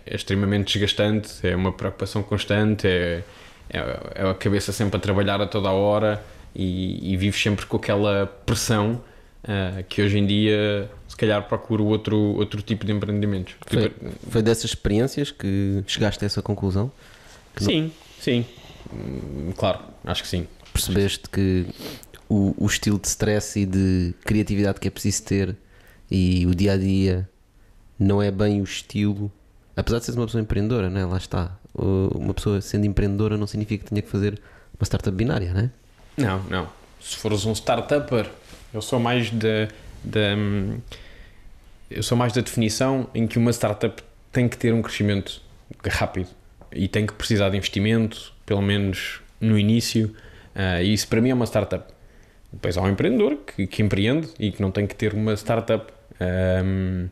S2: é, extremamente desgastante, é uma preocupação constante, é, é, é, a cabeça sempre a trabalhar a toda a hora e, e vive sempre com aquela pressão. Uh, que hoje em dia se calhar procuro outro, outro tipo de empreendimentos. Foi, tipo, foi
S3: dessas experiências que chegaste a essa conclusão? sim, não...
S2: sim. Hum, claro, acho que sim percebeste que
S3: o, o estilo de stress e de criatividade que é preciso ter e o dia a dia não é bem o estilo. Apesar de seres uma pessoa empreendedora, né? lá está. Uma pessoa sendo empreendedora não significa que tenha que fazer uma startup binária, né?
S2: Não, não. Se fores um startupper, eu sou mais da. Hum, eu sou mais da definição em que uma startup tem que ter um crescimento rápido e tem que precisar de investimento, pelo menos no início, Uh, e isso para mim é uma startup. Depois há um empreendedor que, que empreende e que não tem que ter uma startup. Um,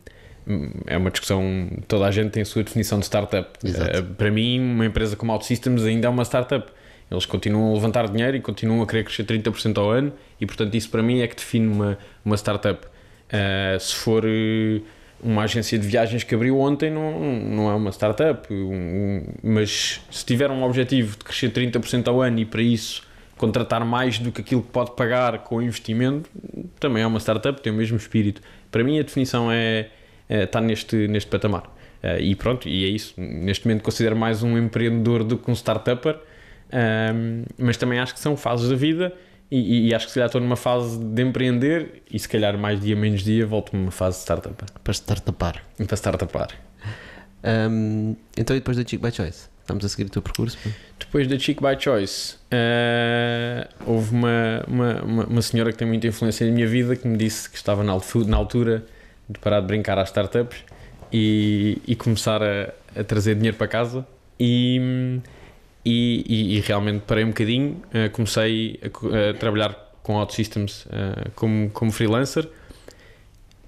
S2: é uma discussão, toda a gente tem a sua definição de startup. Uh, para mim, uma empresa como Systems ainda é uma startup. Eles continuam a levantar dinheiro e continuam a querer crescer 30% ao ano, e portanto, isso para mim é que define uma, uma startup. Uh, se for eh, uma agência de viagens que abriu ontem, não, não é uma startup, um, mas se tiver um objetivo de crescer 30% ao ano e para isso contratar mais do que aquilo que pode pagar com o investimento, também é uma startup, tem o mesmo espírito. Para mim, a definição é, é está neste, neste patamar. Uh, e pronto, e é isso. Neste momento considero mais um empreendedor do que um startupper, um, ehm, mas também acho que são fases da vida e, e, acho que se calhar estou numa fase de empreender e se calhar mais dia menos dia volto-me numa fase de startup.
S3: Para startupar. Para startupar.
S2: Um, ehm, então e depois do Chico by Choice? Estamos a seguir o teu percurso. Depois da Chick by Choice, uh, houve uma, uma, uma, uma, senhora que tem muita influência na minha vida que me disse que estava na altura, na altura de parar de brincar às startups e, e começar a, a trazer dinheiro para casa. E, e, e, e realmente parei um bocadinho, uh, comecei a, a, trabalhar com OutSystems uh, eh, como, como freelancer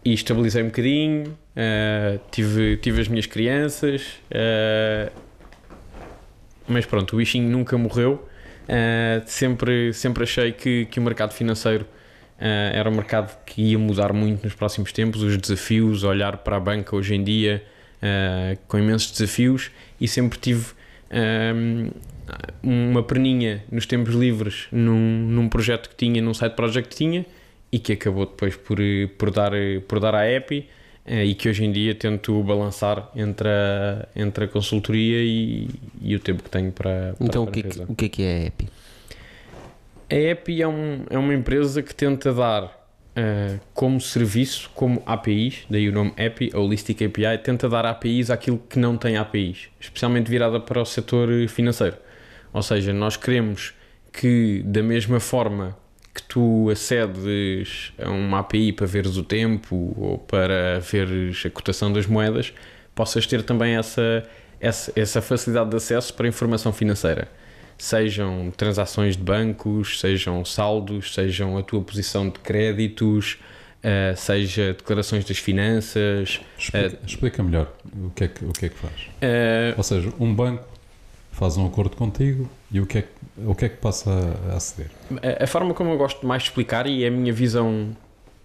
S2: e estabilizei um bocadinho, uh, tive, tive as minhas crianças uh, mas pronto, o Ixing nunca morreu. Uh, sempre, sempre achei que, que o mercado financeiro uh, era um mercado que ia mudar muito nos próximos tempos. Os desafios, olhar para a banca hoje em dia uh, com imensos desafios e sempre tive uma perninha nos tempos livres num, num projeto que tinha, num side project que tinha e que acabou depois por, por, dar, por dar à EPI. É, e que hoje em dia tento balançar entre a, entre a consultoria e, e o tempo que tenho para, para Então, o, que é o que é que é a EPI? A EPI é, um, é uma empresa que tenta dar uh, como serviço, como APIs, daí o nome EPI, Holistic API, tenta dar APIs àquilo que não tem APIs, especialmente virada para o setor financeiro. Ou seja, nós queremos que, da mesma forma que tu acedes a uma API para veres o tempo ou para veres a cotação das moedas, possas ter também essa, essa, essa facilidade de acesso para informação financeira. Sejam transações de bancos, sejam saldos, sejam a tua posição de créditos, Uh, seja declarações das finanças. Explica, uh,
S1: explica, melhor o que é que, o que, é que faz. Uh, Ou seja, um banco faz um acordo contigo e o que é que, o que, é que passa a ceder?
S2: A, a forma como eu gosto mais de explicar e é a minha visão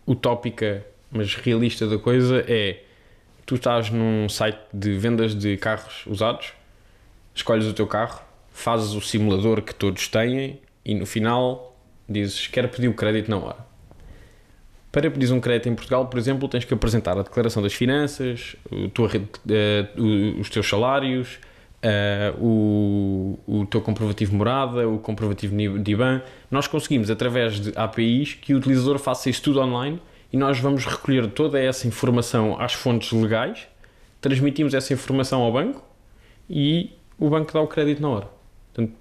S2: utópica, mas realista da coisa é tu estás num site de vendas de carros usados, escolhes o teu carro, fazes o simulador que todos têm e no final dizes quero pedir o crédito na hora. Para pedir um crédito em Portugal, por exemplo, tens que apresentar a declaração das finanças, tua, uh, os teus salários, Uh, o, o teu comprovativo morada, o comprovativo de IBAN. Nós conseguimos, através de APIs, que o utilizador faça isso tudo online e nós vamos recolher toda essa informação às fontes legais, transmitimos essa informação ao banco e o banco dá o crédito na hora. Portanto,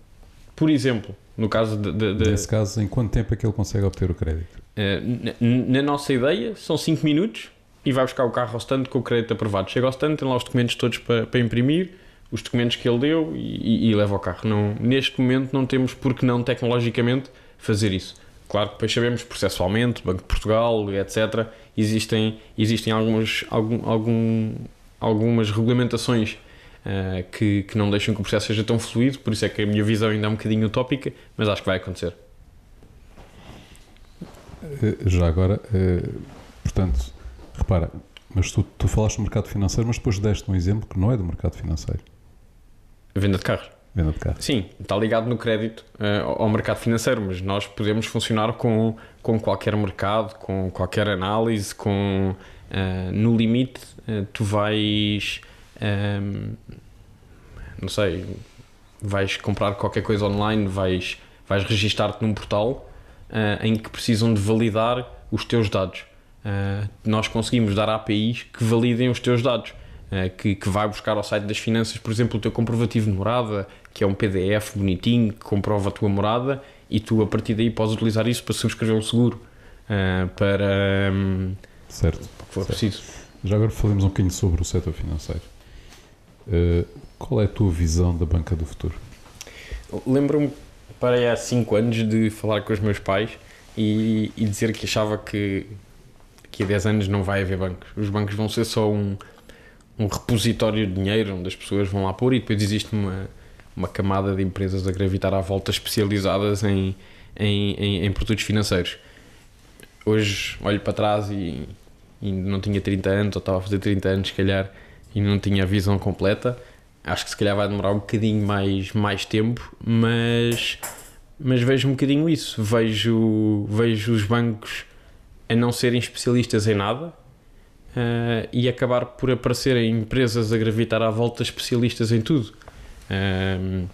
S2: por
S1: exemplo, no caso de, de, de, Nesse caso, em quanto tempo é que ele consegue obter o crédito? Uh,
S2: eh, na, na, nossa ideia, são 5 minutos e vai buscar o carro ao stand com o crédito aprovado. Chega ao stand, tem lá os documentos todos para, para imprimir, os documentos que ele deu e, e, e leva ao carro. Não, neste momento não temos porque não tecnologicamente fazer isso. Claro que depois sabemos processualmente, Banco de Portugal, etc. Existem, existem algumas, algum, algum, algumas regulamentações uh, que, que não deixam que o processo seja tão fluido, por isso é que a minha visão ainda é um bocadinho utópica, mas acho que vai acontecer.
S1: Eh, já agora, eh, portanto, repara, mas tu, tu falaste do mercado financeiro, mas depois deste um exemplo que não é do mercado financeiro. Venda de carros. Venda de carros.
S2: Sim, está ligado no crédito uh, ao mercado financeiro, mas nós podemos funcionar com, com qualquer mercado, com qualquer análise, com. Uh, no limite, uh, tu vais. Um, não sei. Vais comprar qualquer coisa online, vais, vais registar-te num portal em que precisam de validar os teus dados. nós conseguimos dar APIs que validem os teus dados eh, que, que, vai buscar ao site das finanças, por exemplo, o teu comprovativo de morada, que é um PDF bonitinho que comprova a tua morada e tu a partir daí podes utilizar isso para subscrever um seguro eh, para um,
S1: certo, para o que for certo. preciso. Já agora falamos um bocadinho sobre o setor financeiro. Uh, qual é a tua visão da banca do futuro?
S2: Lembro-me para há 5 anos de falar com os meus pais e, e dizer que achava que, que a 10 anos não vai haver bancos. Os bancos vão ser só um um repositório de dinheiro onde as pessoas vão lá pôr e depois existe uma, uma camada de empresas a gravitar à volta especializadas em, em, em, em produtos financeiros. Hoje olho para trás e, e, não tinha 30 anos, ou estava a fazer 30 anos, se calhar, e não tinha a visão completa. Acho que se calhar vai demorar um bocadinho mais, mais tempo, mas, mas vejo um bocadinho isso. Vejo, vejo os bancos a não serem especialistas em nada, uh, e acabar por aparecer em empresas a gravitar à volta especialistas em tudo. Ehm,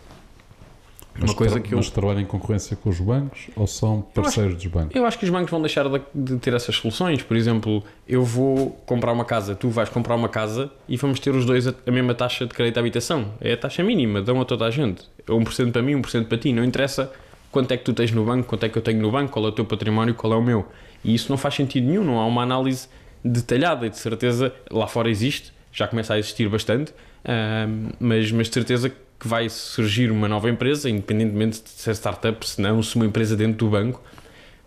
S2: uma mas coisa que eu... Mas
S1: trabalham em concorrência com os bancos ou são parceiros acho, dos bancos?
S2: Eu acho que os bancos vão deixar de, de, ter essas soluções. Por exemplo, eu vou comprar uma casa, tu vais comprar uma casa e vamos ter os dois a, a mesma taxa de crédito à habitação. É a taxa mínima, dão a toda a gente. 1% é para mim, 1% para ti. Não interessa quanto é que tu tens no banco, quanto é que eu tenho no banco, qual é o teu património, qual é o meu. E isso não faz sentido nenhum, não há uma análise detalhada e de certeza lá fora existe, já começa a existir bastante, mas, mas de certeza que vai surgir uma nova empresa, independentemente de ser startup, se não, se uma empresa dentro do banco,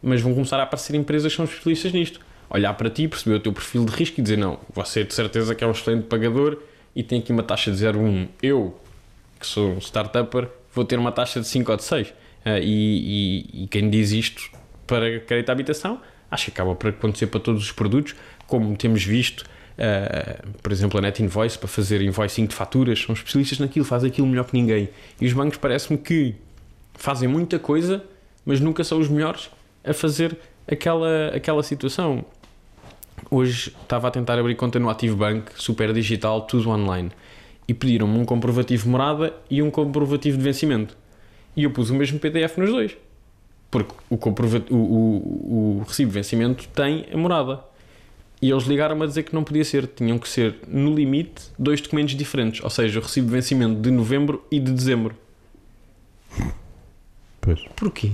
S2: mas vão começar a aparecer empresas que são especialistas nisto. Olhar para ti, perceber o teu perfil de risco e dizer: não, você de certeza que é um excelente pagador e tem aqui uma taxa de 0,1. Eu, que sou um startupper, vou ter uma taxa de 5 ou de 6. Ah, e, e, e quem diz isto para crédito à habitação, acho que acaba por acontecer para todos os produtos, como temos visto, uh, por exemplo, a NetInvoice para fazer invoicing de faturas, são especialistas naquilo, fazem aquilo melhor que ninguém. E os bancos parece-me que fazem muita coisa, mas nunca são os melhores a fazer aquela, aquela situação. Hoje estava a tentar abrir conta no Active Bank, super digital, tudo online. E pediram-me um comprovativo de morada e um comprovativo de vencimento. E eu pus o mesmo PDF nos dois. Porque o, o, o, o recibo de vencimento tem a morada e eles ligaram-me a dizer que não podia ser, tinham que ser, no limite, dois documentos diferentes. Ou seja, eu recebo vencimento de novembro e de dezembro.
S1: Pois. Porquê?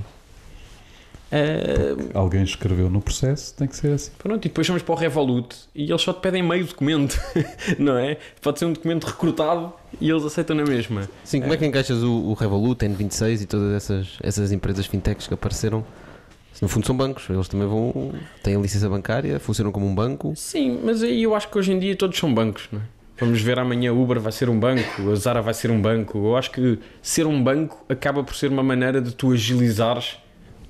S1: Uh... Alguém escreveu no processo, tem que ser assim.
S2: Pronto, e depois chamas para o Revolut e eles só te pedem meio documento, não é? Pode ser um documento recrutado e eles aceitam na mesma. Sim, como é, é que
S3: encaixas o, o Revolut, N26 e todas essas, essas empresas fintechs que apareceram? No fundo são bancos, eles também vão. têm licença
S2: bancária, funcionam como um banco. Sim, mas aí eu acho que hoje em dia todos são bancos, não é? Vamos ver amanhã Uber vai ser um banco, a Zara vai ser um banco. Eu acho que ser um banco acaba por ser uma maneira de tu agilizares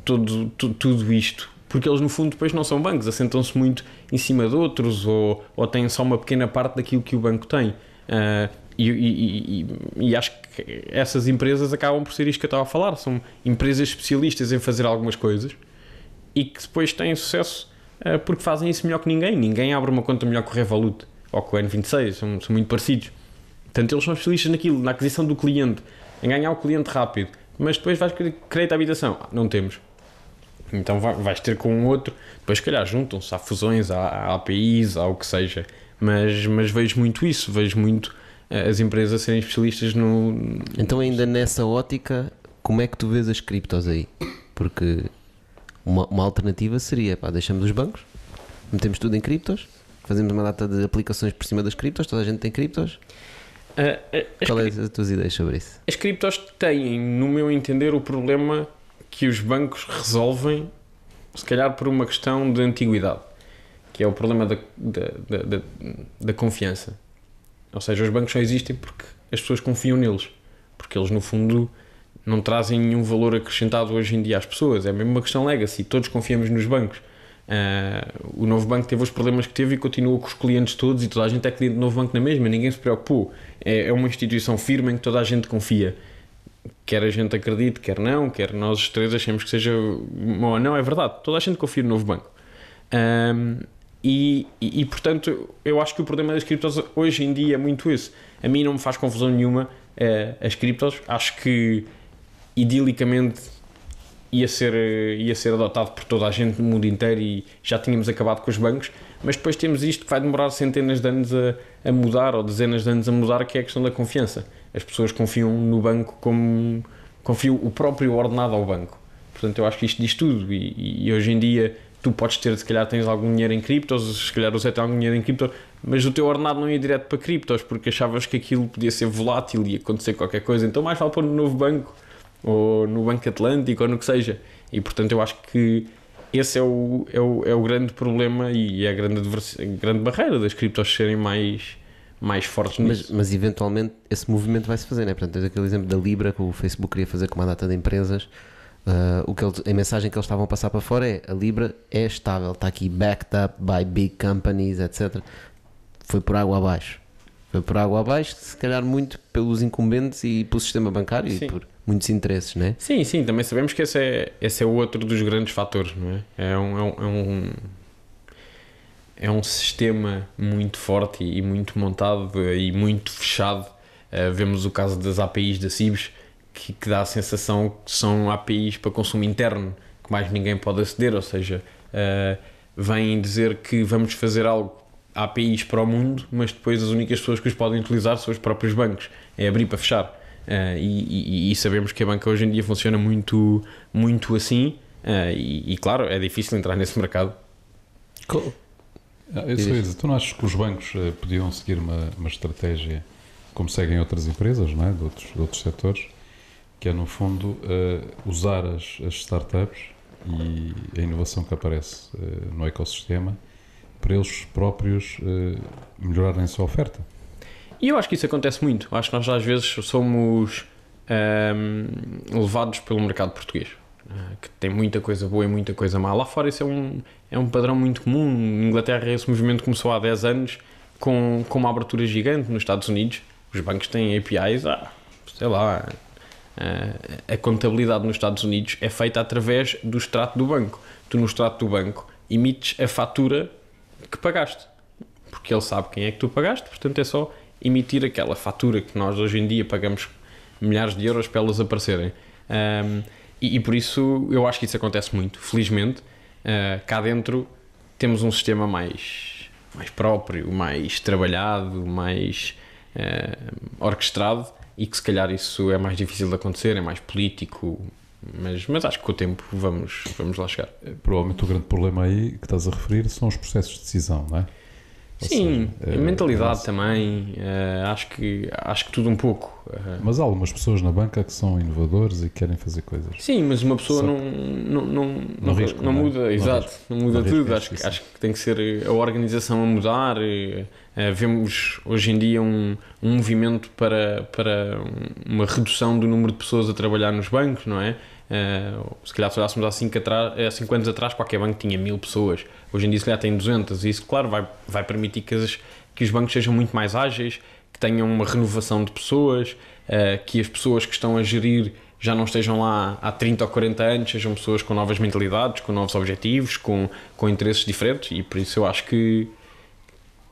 S2: todo, tu, tudo isto. Porque eles, no fundo, depois não são bancos, assentam-se muito em cima de outros ou, ou têm só uma pequena parte daquilo que o banco tem. Uh, e, e, e, e, acho que essas empresas acabam por ser isto que eu estava a falar: são empresas especialistas em fazer algumas coisas e que depois têm sucesso uh, porque fazem isso melhor que ninguém. Ninguém abre uma conta melhor que o Revolut ou que o N26, são, são muito parecidos. Portanto, eles são especialistas naquilo, na aquisição do cliente, em ganhar o cliente rápido. Mas depois vais querer crédito à habitação. Ah, não temos. Então vais ter com um outro. Depois, se calhar, juntam-se. Há fusões, há, APIs, há o que seja. Mas, mas vejo muito isso. Vejo muito eh, as empresas serem especialistas no. Então, ainda nessa ótica, como é que tu vês
S3: as criptos aí? Porque uma, uma alternativa seria, pá, deixamos os bancos, metemos tudo em criptos, fazemos uma data de aplicações por cima das criptos, toda a gente tem criptos. Uh, uh, Qual é as tuas ideias sobre isso?
S2: As criptos têm, no meu entender, o problema que os bancos resolvem, se calhar por uma questão de antiguidade, que é o problema da, da, da, da confiança. Ou seja, os bancos só existem porque as pessoas confiam neles, porque eles, no fundo, não trazem nenhum valor acrescentado hoje em dia às pessoas. É mesmo uma questão legacy. Todos confiamos nos bancos. Uh, o novo banco teve os problemas que teve e continua com os clientes todos e toda a gente é cliente do novo banco na mesma, ninguém se preocupou. É, é uma instituição firme em que toda a gente confia. Quer a gente acredite, quer não, quer nós os três achemos que seja ou não, é verdade. Toda a gente confia no novo banco. Um, e, e, e, portanto, eu acho que o problema das criptos hoje em dia é muito isso. A mim não me faz confusão nenhuma uh, as criptos. Acho que idilicamente ia ser, eh, ia ser adotado por toda a gente no mundo inteiro e já tínhamos acabado com os bancos, mas depois temos isto que vai demorar centenas de anos a, a mudar ou dezenas de anos a mudar, que é a questão da confiança. As pessoas confiam no banco como confiam o próprio ordenado ao banco. Portanto, eu acho que isto diz tudo e, e hoje em dia tu podes ter, se calhar tens algum dinheiro em criptos, se calhar o Zé tem algum dinheiro em criptos, mas o teu ordenado não ia direto para criptos porque achavas que aquilo podia ser volátil e acontecer qualquer coisa, então mais vale pôr no novo banco ou no Banco Atlântico, ou no que seja. E portanto eu acho que esse é o, é o, é o grande problema e é a grande, grande barreira das criptos serem mais mais fortes mas, mas,
S3: eventualmente esse movimento vai-se fazer, né? Portanto, aquele exemplo da Libra que o Facebook queria fazer com uma data de empresas. Uh, o que ele, a mensagem que eles estavam a passar para fora é a Libra é estável, está aqui backed up by big companies, etc. Foi por água abaixo. Foi por água abaixo,
S2: se calhar muito pelos incumbentes e pelo sistema bancário. Sim. E por
S3: muitos interesses, não é?
S2: Sim, sim, também sabemos que esse é, esse é outro dos grandes fatores, não é? É um, é um, é um, é um sistema muito forte e, e muito montado eh, e muito fechado. Uh, vemos o caso das APIs da CIBS, que, que, dá a sensação que são APIs para consumo interno, que mais ninguém pode aceder, ou seja, uh, vêm dizer que vamos fazer algo APIs para o mundo, mas depois as únicas pessoas que os podem utilizar são os próprios bancos. É abrir para fechar. Uh, e, e, e, sabemos que a banca hoje em dia funciona muito, muito assim. Uh, e, e, claro, é difícil entrar nesse mercado.
S1: Cool. Ah, isso é isso. Tu não achas que os bancos eh, podiam seguir uma, uma, estratégia como seguem outras empresas, não é? de, outros, de outros setores, que é, no fundo, usar as, as, startups e a inovação que aparece no ecossistema para eles próprios melhorarem a sua oferta?
S2: E eu acho que isso acontece muito. Acho que nós às vezes somos um, ehm, levados pelo mercado português, eh, que tem muita coisa boa e muita coisa má. Lá fora isso é um, é um padrão muito comum. Na Inglaterra esse movimento começou há 10 anos com, com uma abertura gigante. Nos Estados Unidos os bancos têm APIs, ah, sei lá, a, eh, a contabilidade nos Estados Unidos é feita através do extrato do banco. Tu no extrato do banco emites a fatura que pagaste, porque ele sabe quem é que tu pagaste, portanto é só emitir aquela fatura que nós hoje em dia pagamos milhares de euros para elas aparecerem. Um, e, e, por isso eu acho que isso acontece muito, felizmente. Uh, cá dentro temos um sistema mais, mais próprio, mais trabalhado, mais uh, orquestrado e que se calhar isso é mais difícil de acontecer, é mais político,
S1: mas, mas acho que com o tempo vamos, vamos lá chegar. É provavelmente o grande problema aí que estás a referir são os processos de decisão, não é? Sim, seja, eh, mentalidade
S2: é, também, uh, acho, que,
S1: acho que tudo um pouco. Uh, mas há algumas pessoas na banca que são inovadores e querem fazer coisas.
S2: Sim, mas uma pessoa não, não, não, não, é? risco, não, muda, não exato, não muda tudo. É acho, que, acho que tem que ser a organização a mudar. E, uh, vemos hoje em dia um, um movimento para, para uma redução do número de pessoas a trabalhar nos bancos, não é? Uh, se calhar se olhássemos há 5 eh, cinco anos atrás, qualquer banco tinha mil pessoas. Hoje em dia, se calhar, tem 200. E isso, claro, vai, vai permitir que, as, que os bancos sejam muito mais ágeis, que tenham uma renovação de pessoas, uh, que as pessoas que estão a gerir já não estejam lá há 30 ou 40 anos, sejam pessoas com novas mentalidades, com novos objetivos, com, com interesses diferentes. E por isso eu acho que,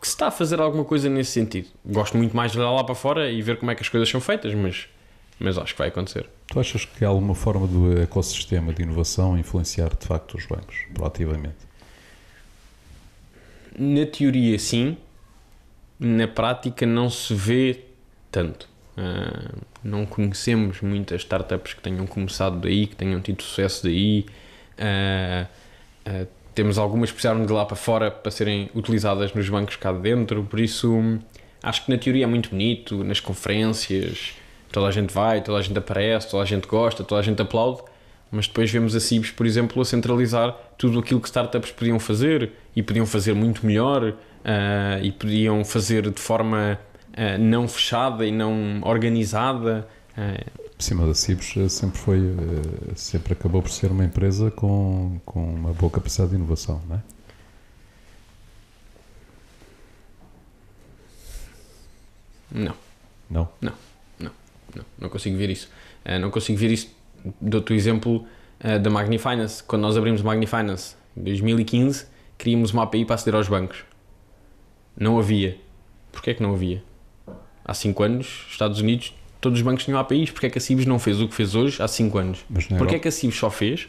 S2: que se está a fazer alguma coisa nesse sentido. Gosto muito mais de olhar lá para fora e ver como é que as coisas são feitas, mas mas acho que vai acontecer.
S1: Tu achas que há alguma forma do ecossistema de inovação influenciar de facto os bancos, proativamente?
S2: Na teoria, sim. Na prática, não se vê tanto. Uh, não conhecemos muitas startups que tenham começado daí, que tenham tido sucesso daí. Uh, uh, temos algumas que precisaram de lá para fora para serem utilizadas nos bancos cá dentro, por isso acho que na teoria é muito bonito, nas conferências, toda a gente vai, toda a gente aparece, toda a gente gosta, toda a gente aplaude, mas depois vemos a CIBS, por exemplo, a centralizar tudo aquilo que startups podiam fazer e podiam fazer muito melhor uh, e podiam fazer de forma uh, não fechada e não organizada. Uh.
S1: Sim, mas a CIBS sempre foi, sempre acabou por ser uma empresa com, com uma boa capacidade de inovação, não é?
S2: Não. Não? Não não, não consigo ver isso. Uh, não consigo ver isso. Dou-te o exemplo uh, da Magnifinance. Quando nós abrimos Magnifinance em 2015, queríamos uma API para aceder aos bancos. Não havia. Porquê é que não havia? Há 5 anos, Estados Unidos, todos os bancos tinham APIs. Porquê é que a CIBS não fez o que fez hoje há 5 anos? Porquê é que a CIBS só fez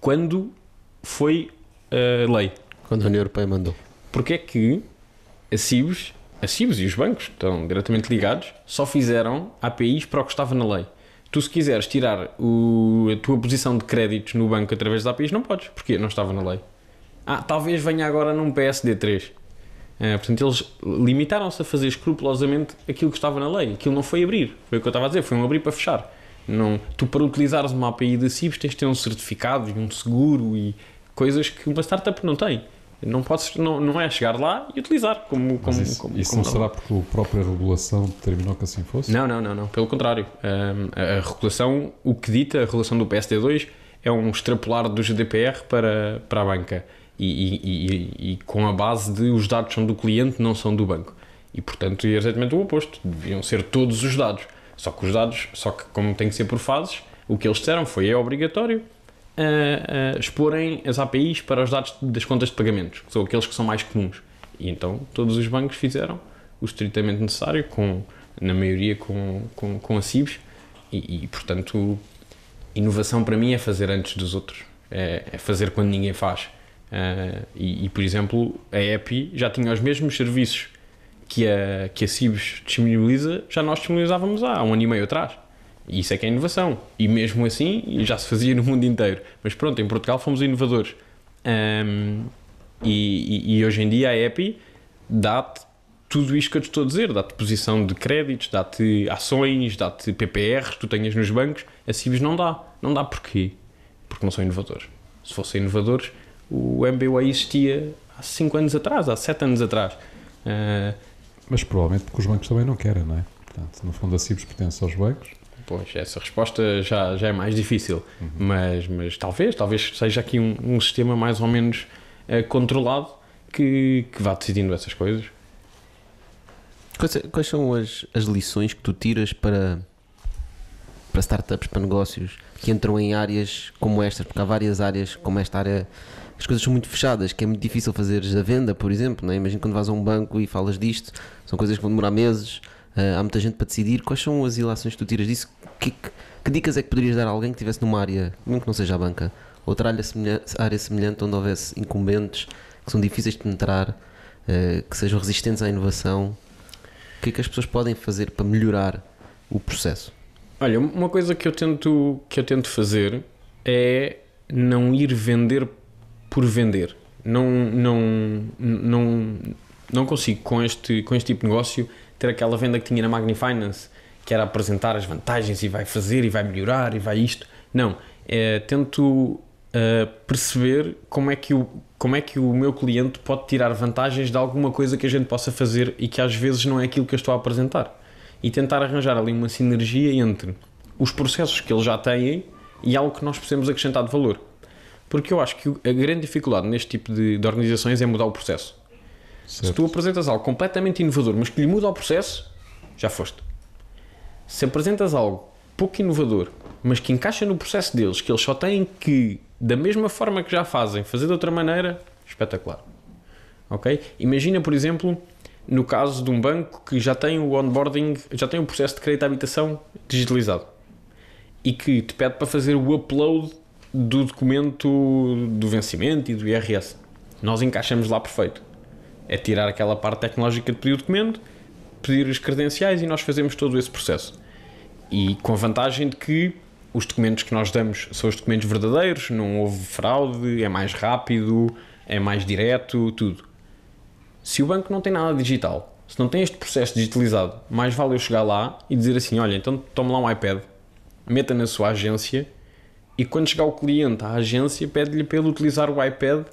S2: quando foi uh, lei? Quando a União Europeia mandou. Porquê é que a CIBS a CIBS e os bancos, que estão diretamente ligados, só fizeram APIs para o que estava na lei. Tu, se quiseres tirar o, a tua posição de créditos no banco através das APIs, não podes. Porquê? Não estava na lei. Ah, talvez venha agora num PSD3. Eh, portanto, eles limitaram-se a fazer escrupulosamente aquilo que estava na lei. Aquilo não foi abrir. Foi o que eu estava a dizer. Foi um abrir para fechar. Não, tu, para utilizares uma API da CIBS, tens de ter um certificado e um seguro e coisas que uma startup não tem. Não, podes, não, não é chegar lá e utilizar como. como isso, como, isso como não, será
S1: porque a própria regulação determinou que assim fosse?
S2: Não, não, não, não. pelo contrário. Um, a, a, regulação, o que dita a regulação do PSD2 é um extrapolar do GDPR para, para a banca e, e, e, e com a base de os dados são do cliente, não são do banco. E portanto é exatamente o oposto. Deviam ser todos os dados. Só que os dados, só que como tem que ser por fases, o que eles disseram foi é obrigatório a, a exporem as APIs para os dados das contas de pagamentos, que são aqueles que são mais comuns. E então todos os bancos fizeram o estritamente necessário, com, na maioria com, com, com a CIBS, e, e, portanto, inovação para mim é fazer antes dos outros, é, é fazer quando ninguém faz. Uh, e, e, por exemplo, a EPI já tinha os mesmos serviços que a, que a CIBS disponibiliza, já nós disponibilizávamos há um ano e meio atrás. Isso é que é inovação. E mesmo assim já se fazia no mundo inteiro. Mas pronto, em Portugal fomos inovadores. Um, e, e, e, hoje em dia a EPI dá-te tudo isto que eu te estou a dizer: dá-te posição de créditos, dá-te ações, dá-te PPRs que tu tenhas nos bancos. A CIBS não dá. Não dá porquê? Porque não são inovadores. Se fossem inovadores, o MBWay existia há
S1: 5 anos atrás, há 7 anos atrás. Uh... Mas provavelmente porque os bancos também não querem, não é? Portanto, no fundo a CIBS pertence aos bancos
S2: Pois, essa resposta já, já é mais difícil, uhum. mas, mas talvez, talvez seja aqui um, um sistema mais ou menos uh, controlado que, que vá decidindo essas coisas. Quais, quais são as,
S3: as lições que tu tiras para, para startups, para negócios que entram em áreas como estas? Porque há várias áreas como esta área as coisas são muito fechadas, que é muito difícil fazeres a venda, por exemplo. Não é? Imagina quando vais a um banco e falas disto, são coisas que vão demorar meses, uh, há muita gente para decidir. Quais são as ilações que tu tiras disso que, que dicas é que poderias dar a alguém que estivesse numa área, mesmo que não seja a banca, outra área semelhante, área semelhante onde houvesse incumbentes que são difíceis de penetrar, uh, que sejam resistentes à inovação? O que é que as pessoas podem fazer
S2: para melhorar o processo? Olha, uma coisa que eu tento, que eu tento fazer é não ir vender por vender. Não, não, não, não consigo com este, com este tipo de negócio ter aquela venda que tinha na Magni Finance quer apresentar as vantagens e vai fazer e vai melhorar e vai isto. Não, é, tento uh, perceber como é, que o, como é que o meu cliente pode tirar vantagens de alguma coisa que a gente possa fazer e que às vezes não é aquilo que eu estou a apresentar. E tentar arranjar ali uma sinergia entre os processos que eles já têm e algo que nós possamos acrescentar de valor. Porque eu acho que a grande dificuldade neste tipo de, de organizações é mudar o processo. Certo. Se tu apresentas algo completamente inovador, mas que lhe muda o processo, já foste se apresentas algo pouco inovador, mas que encaixa no processo deles, que eles só têm que, da mesma forma que já fazem, fazer de outra maneira, espetacular. Ok? Imagina, por exemplo, no caso de um banco que já tem o onboarding, já tem o processo de crédito à habitação digitalizado e que te pede para fazer o upload do documento do vencimento e do IRS. Nós encaixamos lá perfeito. É tirar aquela parte tecnológica de pedir o documento pedir as credenciais e nós fazemos todo esse processo. E com a vantagem de que os documentos que nós damos são os documentos verdadeiros, não houve fraude, é mais rápido, é mais direto, tudo. Se o banco não tem nada digital, se não tem este processo digitalizado, mais vale eu chegar lá e dizer assim: olha, então tome lá um iPad, meta na sua agência e quando chegar o cliente à agência, pede-lhe para ele utilizar o iPad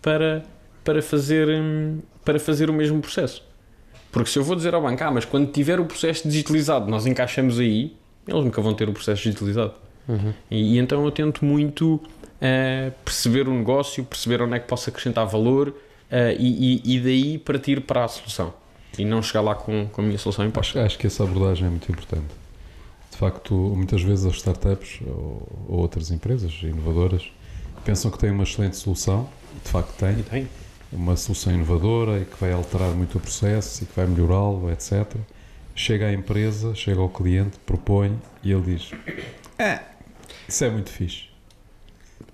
S2: para, para, fazer, hum, para fazer o mesmo processo. Porque se eu vou dizer ao banco, ah, mas quando tiver o processo digitalizado, nós encaixamos aí, eles nunca vão ter o processo digitalizado. Uhum. E, e, então eu tento muito uh, perceber o negócio, perceber onde é que posso acrescentar valor uh, e, e, e, daí partir para a solução. E não chegar lá com, com a minha solução imposta.
S1: Acho, acho que essa abordagem é muito importante. De facto, muitas vezes as startups ou, ou outras empresas inovadoras pensam que têm uma excelente solução, de facto têm. E têm uma solução inovadora e que vai alterar muito o processo e que vai melhorá-lo, etc. Chega à empresa, chega ao cliente, propõe e ele diz: é Isso é muito fixe,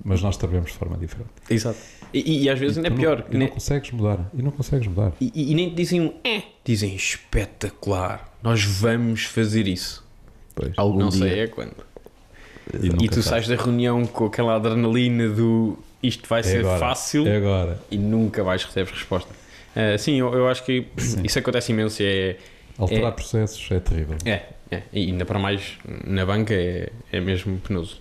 S1: mas nós trabalhamos de forma diferente. Exato.
S2: E, e às vezes e ainda é pior. Não, e nem... não
S1: consegues mudar. E não consegues mudar.
S2: E, e nem dizem um
S1: é, dizem espetacular, nós
S2: vamos fazer isso. Pois. Algum não dia. sei é quando. E, tu sais da reunião com aquela adrenalina do isto vai é ser agora, fácil é agora. e nunca mais recebes resposta. Uh, sim, eu, eu, acho que isso acontece imenso. É, é, Alterar processos é terrível. É, é, e ainda para mais na banca é, é mesmo penoso.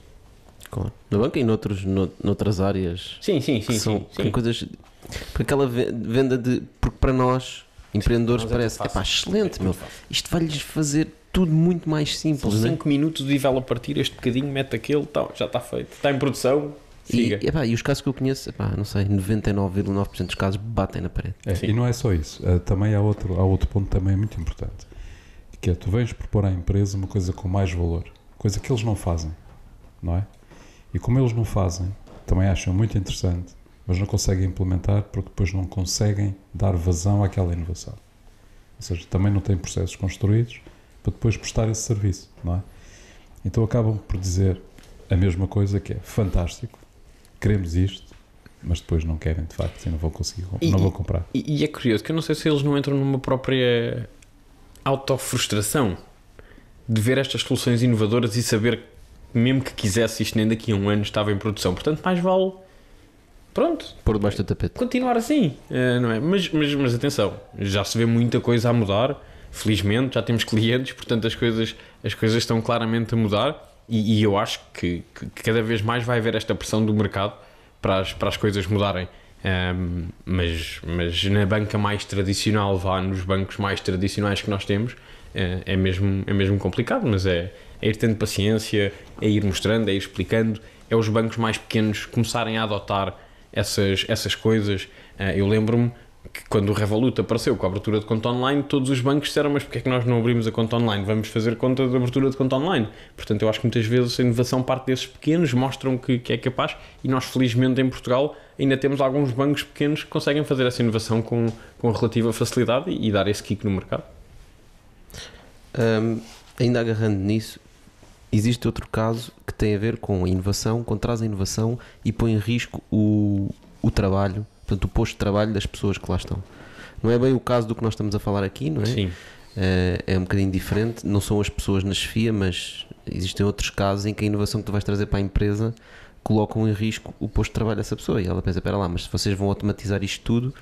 S2: Claro. Na banca e noutros, noutras áreas. Sim, sim, sim. São sim, sim. coisas.
S3: Porque aquela venda de. Porque para nós, empreendedores, sim, parece. É pá, excelente, meu. Fácil. Isto vai-lhes
S2: fazer tudo muito mais simples. 5 né? minutos, o vela partir este bocadinho, mete aquele, tá, já está feito. Está em produção, e,
S3: epá, e, os casos que eu conheço, epá, não sei, 99,9% dos casos batem
S1: na parede. É, e não é só isso. Eh, também há outro, há outro ponto também muito importante. Que é, tu vens propor à empresa uma coisa com mais valor. Coisa que eles não fazem. Não é? E como eles não fazem, também acham muito interessante, mas não conseguem implementar porque depois não conseguem dar vazão àquela inovação. Ou seja, também não têm processos construídos para depois prestar esse serviço, não é? Então acabam por dizer a mesma coisa que é fantástico, queremos isto, mas depois não querem de facto e não vou conseguir, e, não vou comprar.
S2: E, e, é curioso que eu não sei se eles não entram numa própria autofrustração de ver estas soluções inovadoras e saber que mesmo que quisesse isto nem daqui a um ano estava em produção. Portanto, mais vale pronto. Por debaixo do tapete. Continuar assim, eh, não é? Mas, mas, mas atenção, já se vê muita coisa a mudar, felizmente, já temos clientes, portanto as coisas, as coisas estão claramente a mudar e, e eu acho que, que, cada vez mais vai haver esta pressão do mercado para as, para as coisas mudarem. Um, mas, mas na banca mais tradicional, vá nos bancos mais tradicionais que nós temos, é, é mesmo, é mesmo complicado, mas é, é ir tendo paciência, é ir mostrando, é ir explicando, é os bancos mais pequenos começarem a adotar essas, essas coisas. Eh, eu lembro-me que quando o Revolut apareceu com a abertura de conta online, todos os bancos disseram, mas porque é que nós não abrimos a conta online? Vamos fazer conta de abertura de conta online. Portanto, eu acho que muitas vezes a inovação parte desses pequenos, mostram que, que é capaz e nós, felizmente, em Portugal, ainda temos alguns bancos pequenos que conseguem fazer essa inovação com, com relativa facilidade e, e dar esse kick no mercado.
S3: Um, ainda agarrando nisso, existe outro caso que tem a ver com a inovação, contras a inovação e põe em risco o, o trabalho portanto, o posto de trabalho das pessoas que lá estão. Não é bem o caso do que nós estamos a falar aqui, não é? Sim. Uh, é um bocadinho diferente, não são as pessoas na chefia, mas existem outros casos em que a inovação que tu vais trazer para a empresa colocam em risco o posto de trabalho dessa pessoa. E ela pensa: espera lá, mas se vocês vão automatizar isto tudo,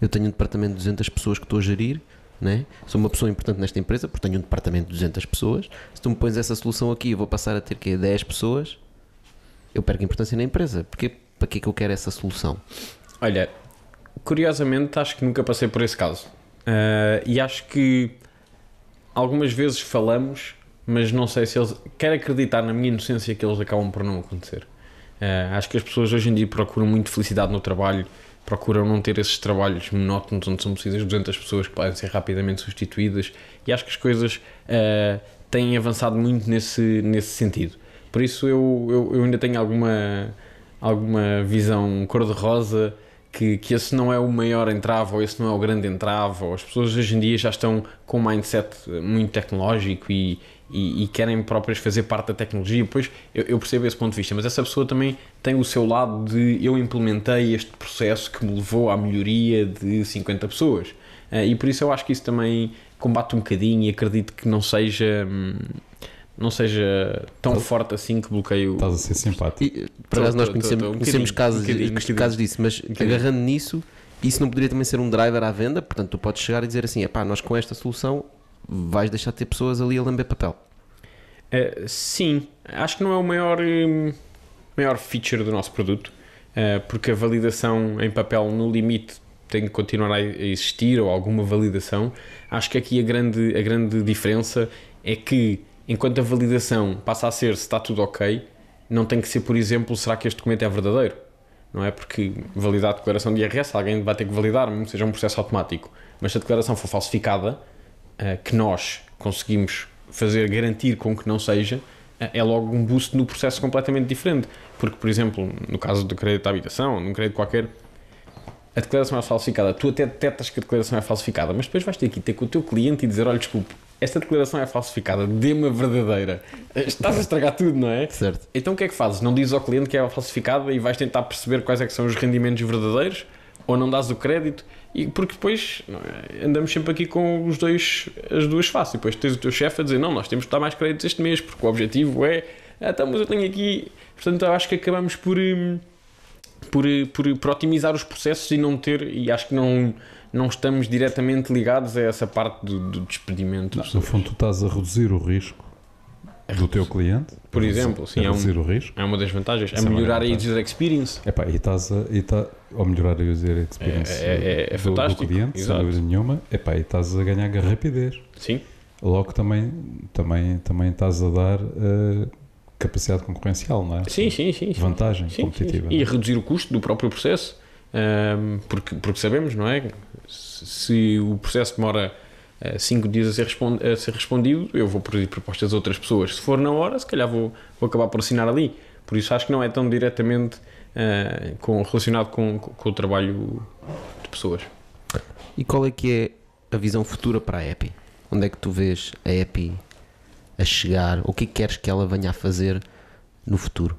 S3: eu tenho um departamento de 200 pessoas que estou a gerir, né? sou uma pessoa importante nesta empresa porque tenho um departamento de 200 pessoas. Se tu me pões essa solução aqui, eu vou passar a ter que 10 pessoas, eu perco importância na empresa. Porque, para que é que eu quero essa solução? Olha,
S2: curiosamente acho que nunca passei por esse caso. Uh, e acho que algumas vezes falamos, mas não sei se eles. Quero acreditar na minha inocência que eles acabam por não acontecer. Uh, acho que as pessoas hoje em dia procuram muito felicidade no trabalho, procuram não ter esses trabalhos monótonos onde são precisas 200 pessoas que podem ser rapidamente substituídas e acho que as coisas uh, têm avançado muito nesse, nesse sentido. Por isso eu, eu, eu ainda tenho alguma, alguma visão cor-de-rosa que, que esse não é o maior entrave ou esse não é o grande entrave, ou as pessoas hoje em dia já estão com um mindset eh, muito tecnológico e, e, e querem próprias fazer parte da tecnologia. Pois eu, eu, percebo esse ponto de vista, mas essa pessoa também tem o seu lado de eu implementei este processo que me levou à melhoria de 50 pessoas. Eh, e por isso eu acho que isso também combate um bocadinho e acredito que não seja. Hum, não seja tão tá- forte assim que bloqueie o. Estás a ser simpático. nós conhecemos, tô, tô, um casos, um casos disso, mas um agarrando
S3: nisso, isso não poderia também ser um driver à venda, portanto tu podes chegar e dizer assim: pá, nós com esta solução vais deixar de ter pessoas
S2: ali a lamber papel. Uh, sim, acho que não é o maior, um, maior feature do nosso produto, uh, porque a validação em papel no limite tem que continuar a existir ou alguma validação. Acho que aqui a grande, a grande diferença é que enquanto a validação passa a ser se está tudo ok, não tem que ser, por exemplo, será que este documento é verdadeiro? Não é? Porque validar a declaração de IRS, alguém vai ter que validar, mesmo seja um processo automático. Mas se a declaração for falsificada, eh, que nós conseguimos fazer garantir com que não seja, eh, é logo um boost no processo completamente diferente. Porque, por exemplo, no caso do crédito à habitação, num crédito qualquer, a declaração é falsificada, tu até detectas que a declaração é falsificada, mas depois vais ter que ter com o teu cliente e dizer: olha, desculpe, esta declaração é falsificada, dê-me a verdadeira. Eh, estás a estragar tudo, não é? Certo. Então o que é que fazes? Não dizes ao cliente que é falsificada e vais tentar perceber quais é que são os rendimentos verdadeiros? Ou não dás o crédito? E porque depois é? andamos sempre aqui com os dois, as duas faces. E depois tens o teu chefe a dizer: não, nós temos que dar mais créditos este mês, porque o objetivo é. Ah, então, mas eu tenho aqui. Portanto, eu acho que acabamos por. Hum, por, por, por otimizar os processos e não ter, e acho que não, não estamos diretamente ligados a essa parte do, do despedimento. Não,
S1: no fundo, tu estás a reduzir o risco do teu cliente, por exemplo, sim, é, reduzir um, o risco. é uma das vantagens, é, é melhorar a user experience. É pá, e estás a, e tá, ou melhorar a user experience é, é, é, é do, do, cliente, sem dúvida nenhuma, é pá, e estás a ganhar rapidez. Sim. Logo também, também, também estás a dar. Uh, capacidade concorrencial, não é? Sim, sim, sim. sim Vantagem sim, competitiva. Sim, é? e reduzir
S2: o custo do próprio processo, ehm, porque, porque sabemos, não é? Se o processo demora 5 eh, dias a ser, a ser, respondido, eu vou produzir propostas a outras pessoas. Se for na hora, se calhar vou, vou acabar por assinar ali. Por isso acho que não é tão diretamente eh, com, relacionado com, com o trabalho de pessoas. E qual é que é a visão futura para a EPI?
S3: Onde é que tu vês a EPI a chegar? O que é que queres que ela venha a fazer no futuro?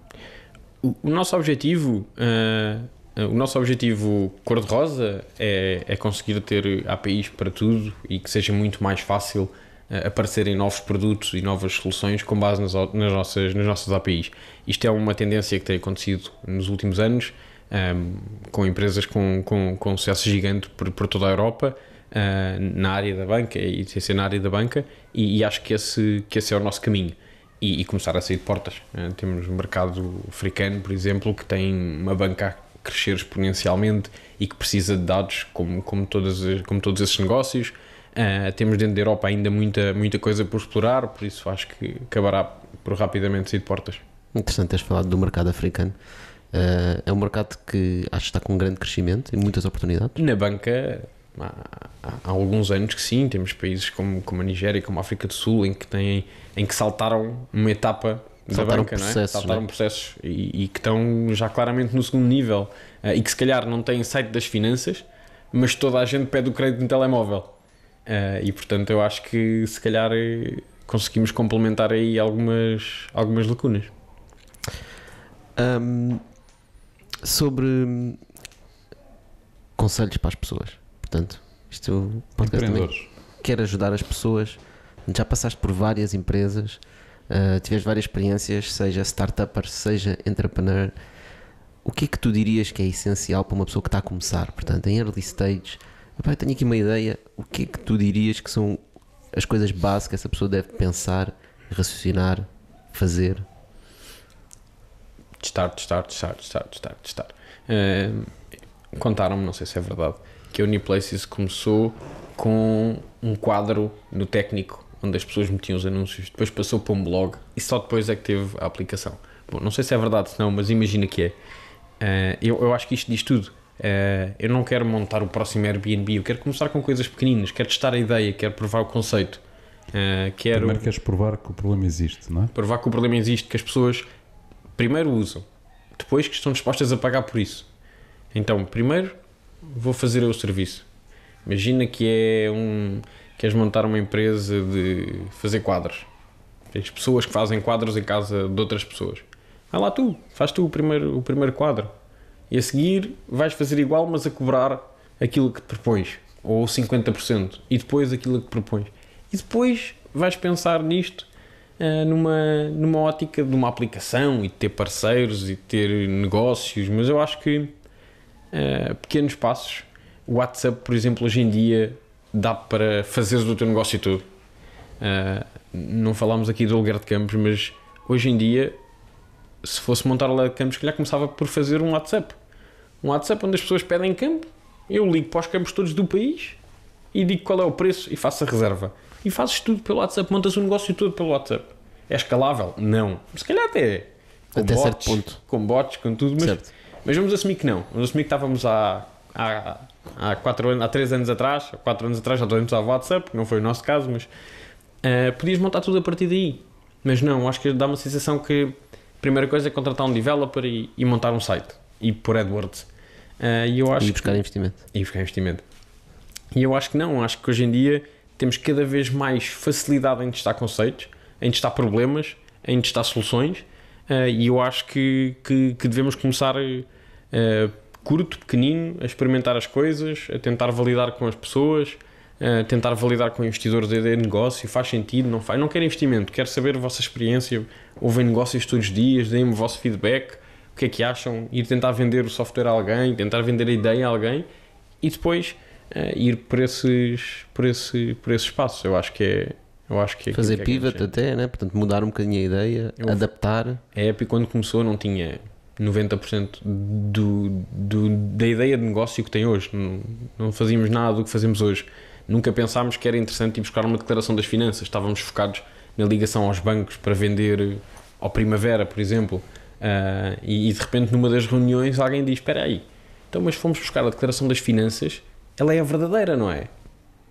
S2: O, o nosso objetivo. Uh, o nosso objetivo cor-de-rosa é, é conseguir ter APIs para tudo e que seja muito mais fácil eh, aparecerem novos produtos e novas soluções com base nas, nas, nossas, nas nossas APIs. Isto é uma tendência que tem acontecido nos últimos anos, um, ehm, com empresas com, com, com sucesso gigante por, por toda a Europa uh, na área da banca e sem ser na área da banca, e, e, acho que esse, que esse é o nosso caminho. E, e começar a sair de portas. Uh, temos o um mercado africano, por exemplo, que tem uma banca a crescer exponencialmente e que precisa de dados como, como, todas, como todos esses negócios. Uh, temos dentro da Europa ainda muita, muita coisa por explorar, por isso acho que acabará por rapidamente sair de portas.
S3: Interessante teres falado do mercado africano. Uh, é um mercado que acho que está com um grande crescimento e muitas oportunidades.
S2: Na banca, há, há, alguns anos que sim, temos países como, como a Nigéria, como a África do Sul, em que, têm, em que saltaram uma etapa saltaram banca, é? processos, é? saltaram né? processos e, e, que estão já claramente no segundo nível uh, e que se calhar não têm site das finanças, mas toda a gente pede o crédito no telemóvel. Uh, e portanto eu acho que se calhar eh, conseguimos complementar aí algumas, algumas lacunas. Um, sobre conselhos para as pessoas.
S3: Portanto, isto é podcast também quer ajudar as pessoas. Já passaste por várias empresas, uh, tiveste várias experiências, seja startup, seja entrepreneur. O que é que tu dirias que é essencial para uma pessoa que está a começar? Portanto, em early stage, eu tenho aqui uma ideia. O que é que tu dirias que são as coisas básicas que essa pessoa deve
S2: pensar, raciocinar, fazer? Testar, testar, testar, testar, testar, testar. Uh, Contaram-me, não sei se é verdade, que a Uniplaces começou com um quadro no técnico onde as pessoas metiam os anúncios, depois passou para um blog e só depois é que teve a aplicação. Bom, não sei se é verdade ou não, mas imagina que é. Uh, eu, eu acho que isto diz tudo. Uh, eu não quero montar o próximo Airbnb, eu quero começar com coisas pequeninas, quero testar a ideia, quero provar o conceito. Uh, quero... Primeiro queres
S1: provar que o problema existe, não é?
S2: Provar que o problema existe, que as pessoas primeiro usam, depois que estão dispostas a pagar por isso. Então, primeiro vou fazer o serviço. Imagina que é um. queres montar uma empresa de fazer quadros. Tens pessoas que fazem quadros em casa de outras pessoas. Vai lá tu, faz tu o primeiro, o primeiro quadro. E a seguir vais fazer igual, mas a cobrar aquilo que te propões. Ou 50%. E depois aquilo que propões. E depois vais pensar nisto eh, numa, numa ótica de uma aplicação e de ter parceiros e de ter negócios. Mas eu acho que eh, pequenos passos. O WhatsApp, por exemplo, hoje em dia dá para fazeres o teu negócio e tudo. Uh, não falámos aqui do lugar de campos, mas hoje em dia, se fosse montar o de campos, que já começava por fazer um WhatsApp. Um WhatsApp onde as pessoas pedem campo, eu ligo para os campos todos do país e digo qual é o preço e faço a reserva. E fazes tudo pelo WhatsApp, montas o negócio todo pelo WhatsApp. É escalável? Não. Se calhar até. Com até bots, certo ponto. Com bots, com tudo, mas certo. Mas vamos assumir que não. Vamos assumir que estávamos há, há, há, quatro anos, há três anos atrás, há quatro anos atrás já a WhatsApp, que não foi o nosso caso, mas uh, podias montar tudo a partir daí. Mas não, acho que dá uma sensação que a primeira coisa é contratar um developer e, e montar um site e por AdWords. Uh, e eu acho e buscar que, investimento. E buscar investimento. E eu acho que não, acho que hoje em dia temos cada vez mais facilidade em testar conceitos, em testar problemas, em testar soluções eh, e eu acho que, que, que devemos começar eh, curto, pequenino, a experimentar as coisas, a tentar validar com as pessoas, a eh, tentar validar com investidores de negócio, faz sentido, não faz, não quero investimento, quero saber a vossa experiência, ouvem negócios todos os dias, deem-me o vosso feedback, o que é que acham, ir tentar vender o software a alguém, tentar vender a ideia a alguém e depois uh, ir por esses, por, esse, por esses passos, eu acho que é, eu acho que é Fazer que é é pivot até, né? Portanto, mudar um bocadinho a ideia, adaptar. A é Epi, quando começou, não tinha 90% do, do, da ideia de negócio que tem hoje. Não, não fazíamos nada do que fazemos hoje. Nunca pensámos que era interessante ir buscar uma declaração das finanças. Estávamos focados na ligação aos bancos para vender eh, ao Primavera, por exemplo. Uh, e, e, de repente, numa das reuniões, alguém diz: Espera aí, então, mas fomos buscar a declaração das finanças, ela é a verdadeira, não é?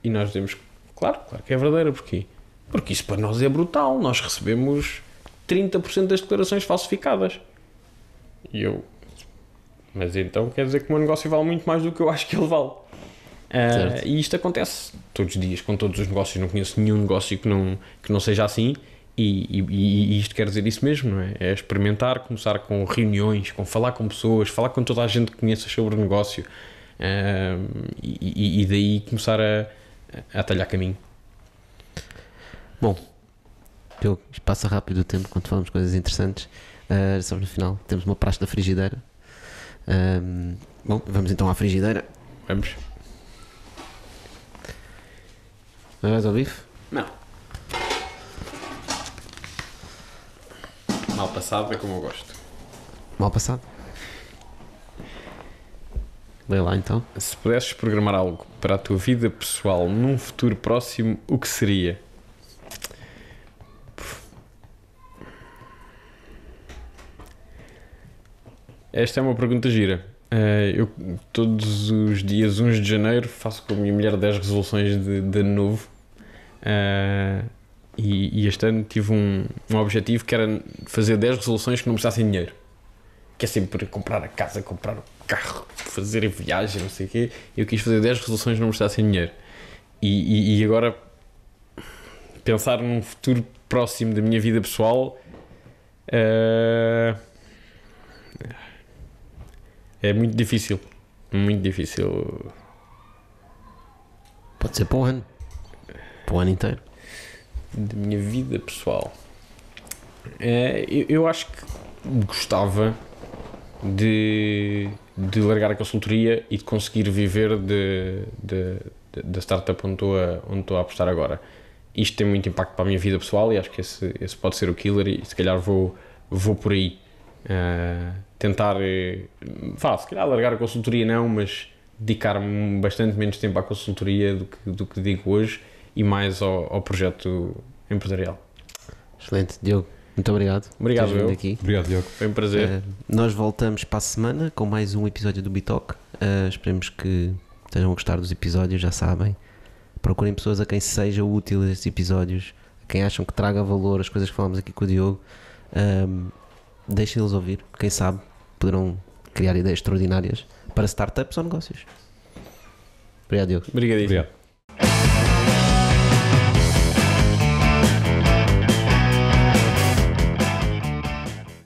S2: E nós dizemos: Claro, claro que é verdadeira, porquê? Porque isso para nós é brutal. Nós recebemos 30% das declarações falsificadas. E eu. Mas então quer dizer que o meu negócio vale muito mais do que eu acho que ele vale. Uh, e isto acontece todos os dias, com todos os negócios. Não conheço nenhum negócio que não, que não seja assim. E, e, e, isto quer dizer isso mesmo, não é? É experimentar, começar com reuniões, com falar com pessoas, falar com toda a gente que conheça sobre o negócio uh, e, e, daí começar a, a talhar caminho. Bom,
S3: eu passa rápido o tempo quando falamos coisas interessantes. Uh, ah, só no final temos uma praxe da frigideira. Um, ah, bom, vamos então à frigideira. Vamos. Não vais ao bife?
S2: Não. Mal passado é como eu gosto. Mal passado? Lê lá então. Se pudesses programar algo para a tua vida pessoal num futuro próximo, o que seria? Esta é uma pergunta gira. Eh, eu todos os dias 1 de janeiro faço com a minha mulher 10 resoluções de, de ano novo. Eh, e, e, este ano tive um, um objetivo que era fazer 10 resoluções que não precisassem de dinheiro. Que é sempre comprar a casa, comprar o carro, fazer a viagem, não sei o quê. Eu quis fazer 10 resoluções que não precisassem de dinheiro. E, e, e agora pensar num futuro próximo da minha vida pessoal. Uh, é muito difícil. Muito difícil. Pode ser para um ano. Para o ano inteiro. Da minha vida pessoal. É, eu, eu, acho que gostava de, de largar a consultoria e de conseguir viver de, de, da startup onde estou, a, onde estou a apostar agora. Isto tem muito impacto para a minha vida pessoal e acho que esse, esse pode ser o killer e se calhar vou, vou por aí. Uh, tentar, fala, eh, se calhar largar a consultoria não, mas dedicar-me bastante menos tempo à consultoria do que, do que digo hoje e mais ao, ao projeto empresarial.
S3: Excelente, Diogo. Muito obrigado. Obrigado, eu. Aqui. Obrigado, Diogo. Foi um prazer. Uh, nós voltamos para a semana com mais um episódio do Bitalk. Uh, esperemos que estejam a gostar dos episódios, já sabem. Procurem pessoas a quem seja útil estes episódios, a quem acham que traga valor as coisas que falamos aqui com o Diogo. Uh, deixem lhes ouvir, quem sabe poderão criar ideias extraordinárias para startups ou negócios. Obrigado, Diogo. Obrigadíssimo. Obrigado.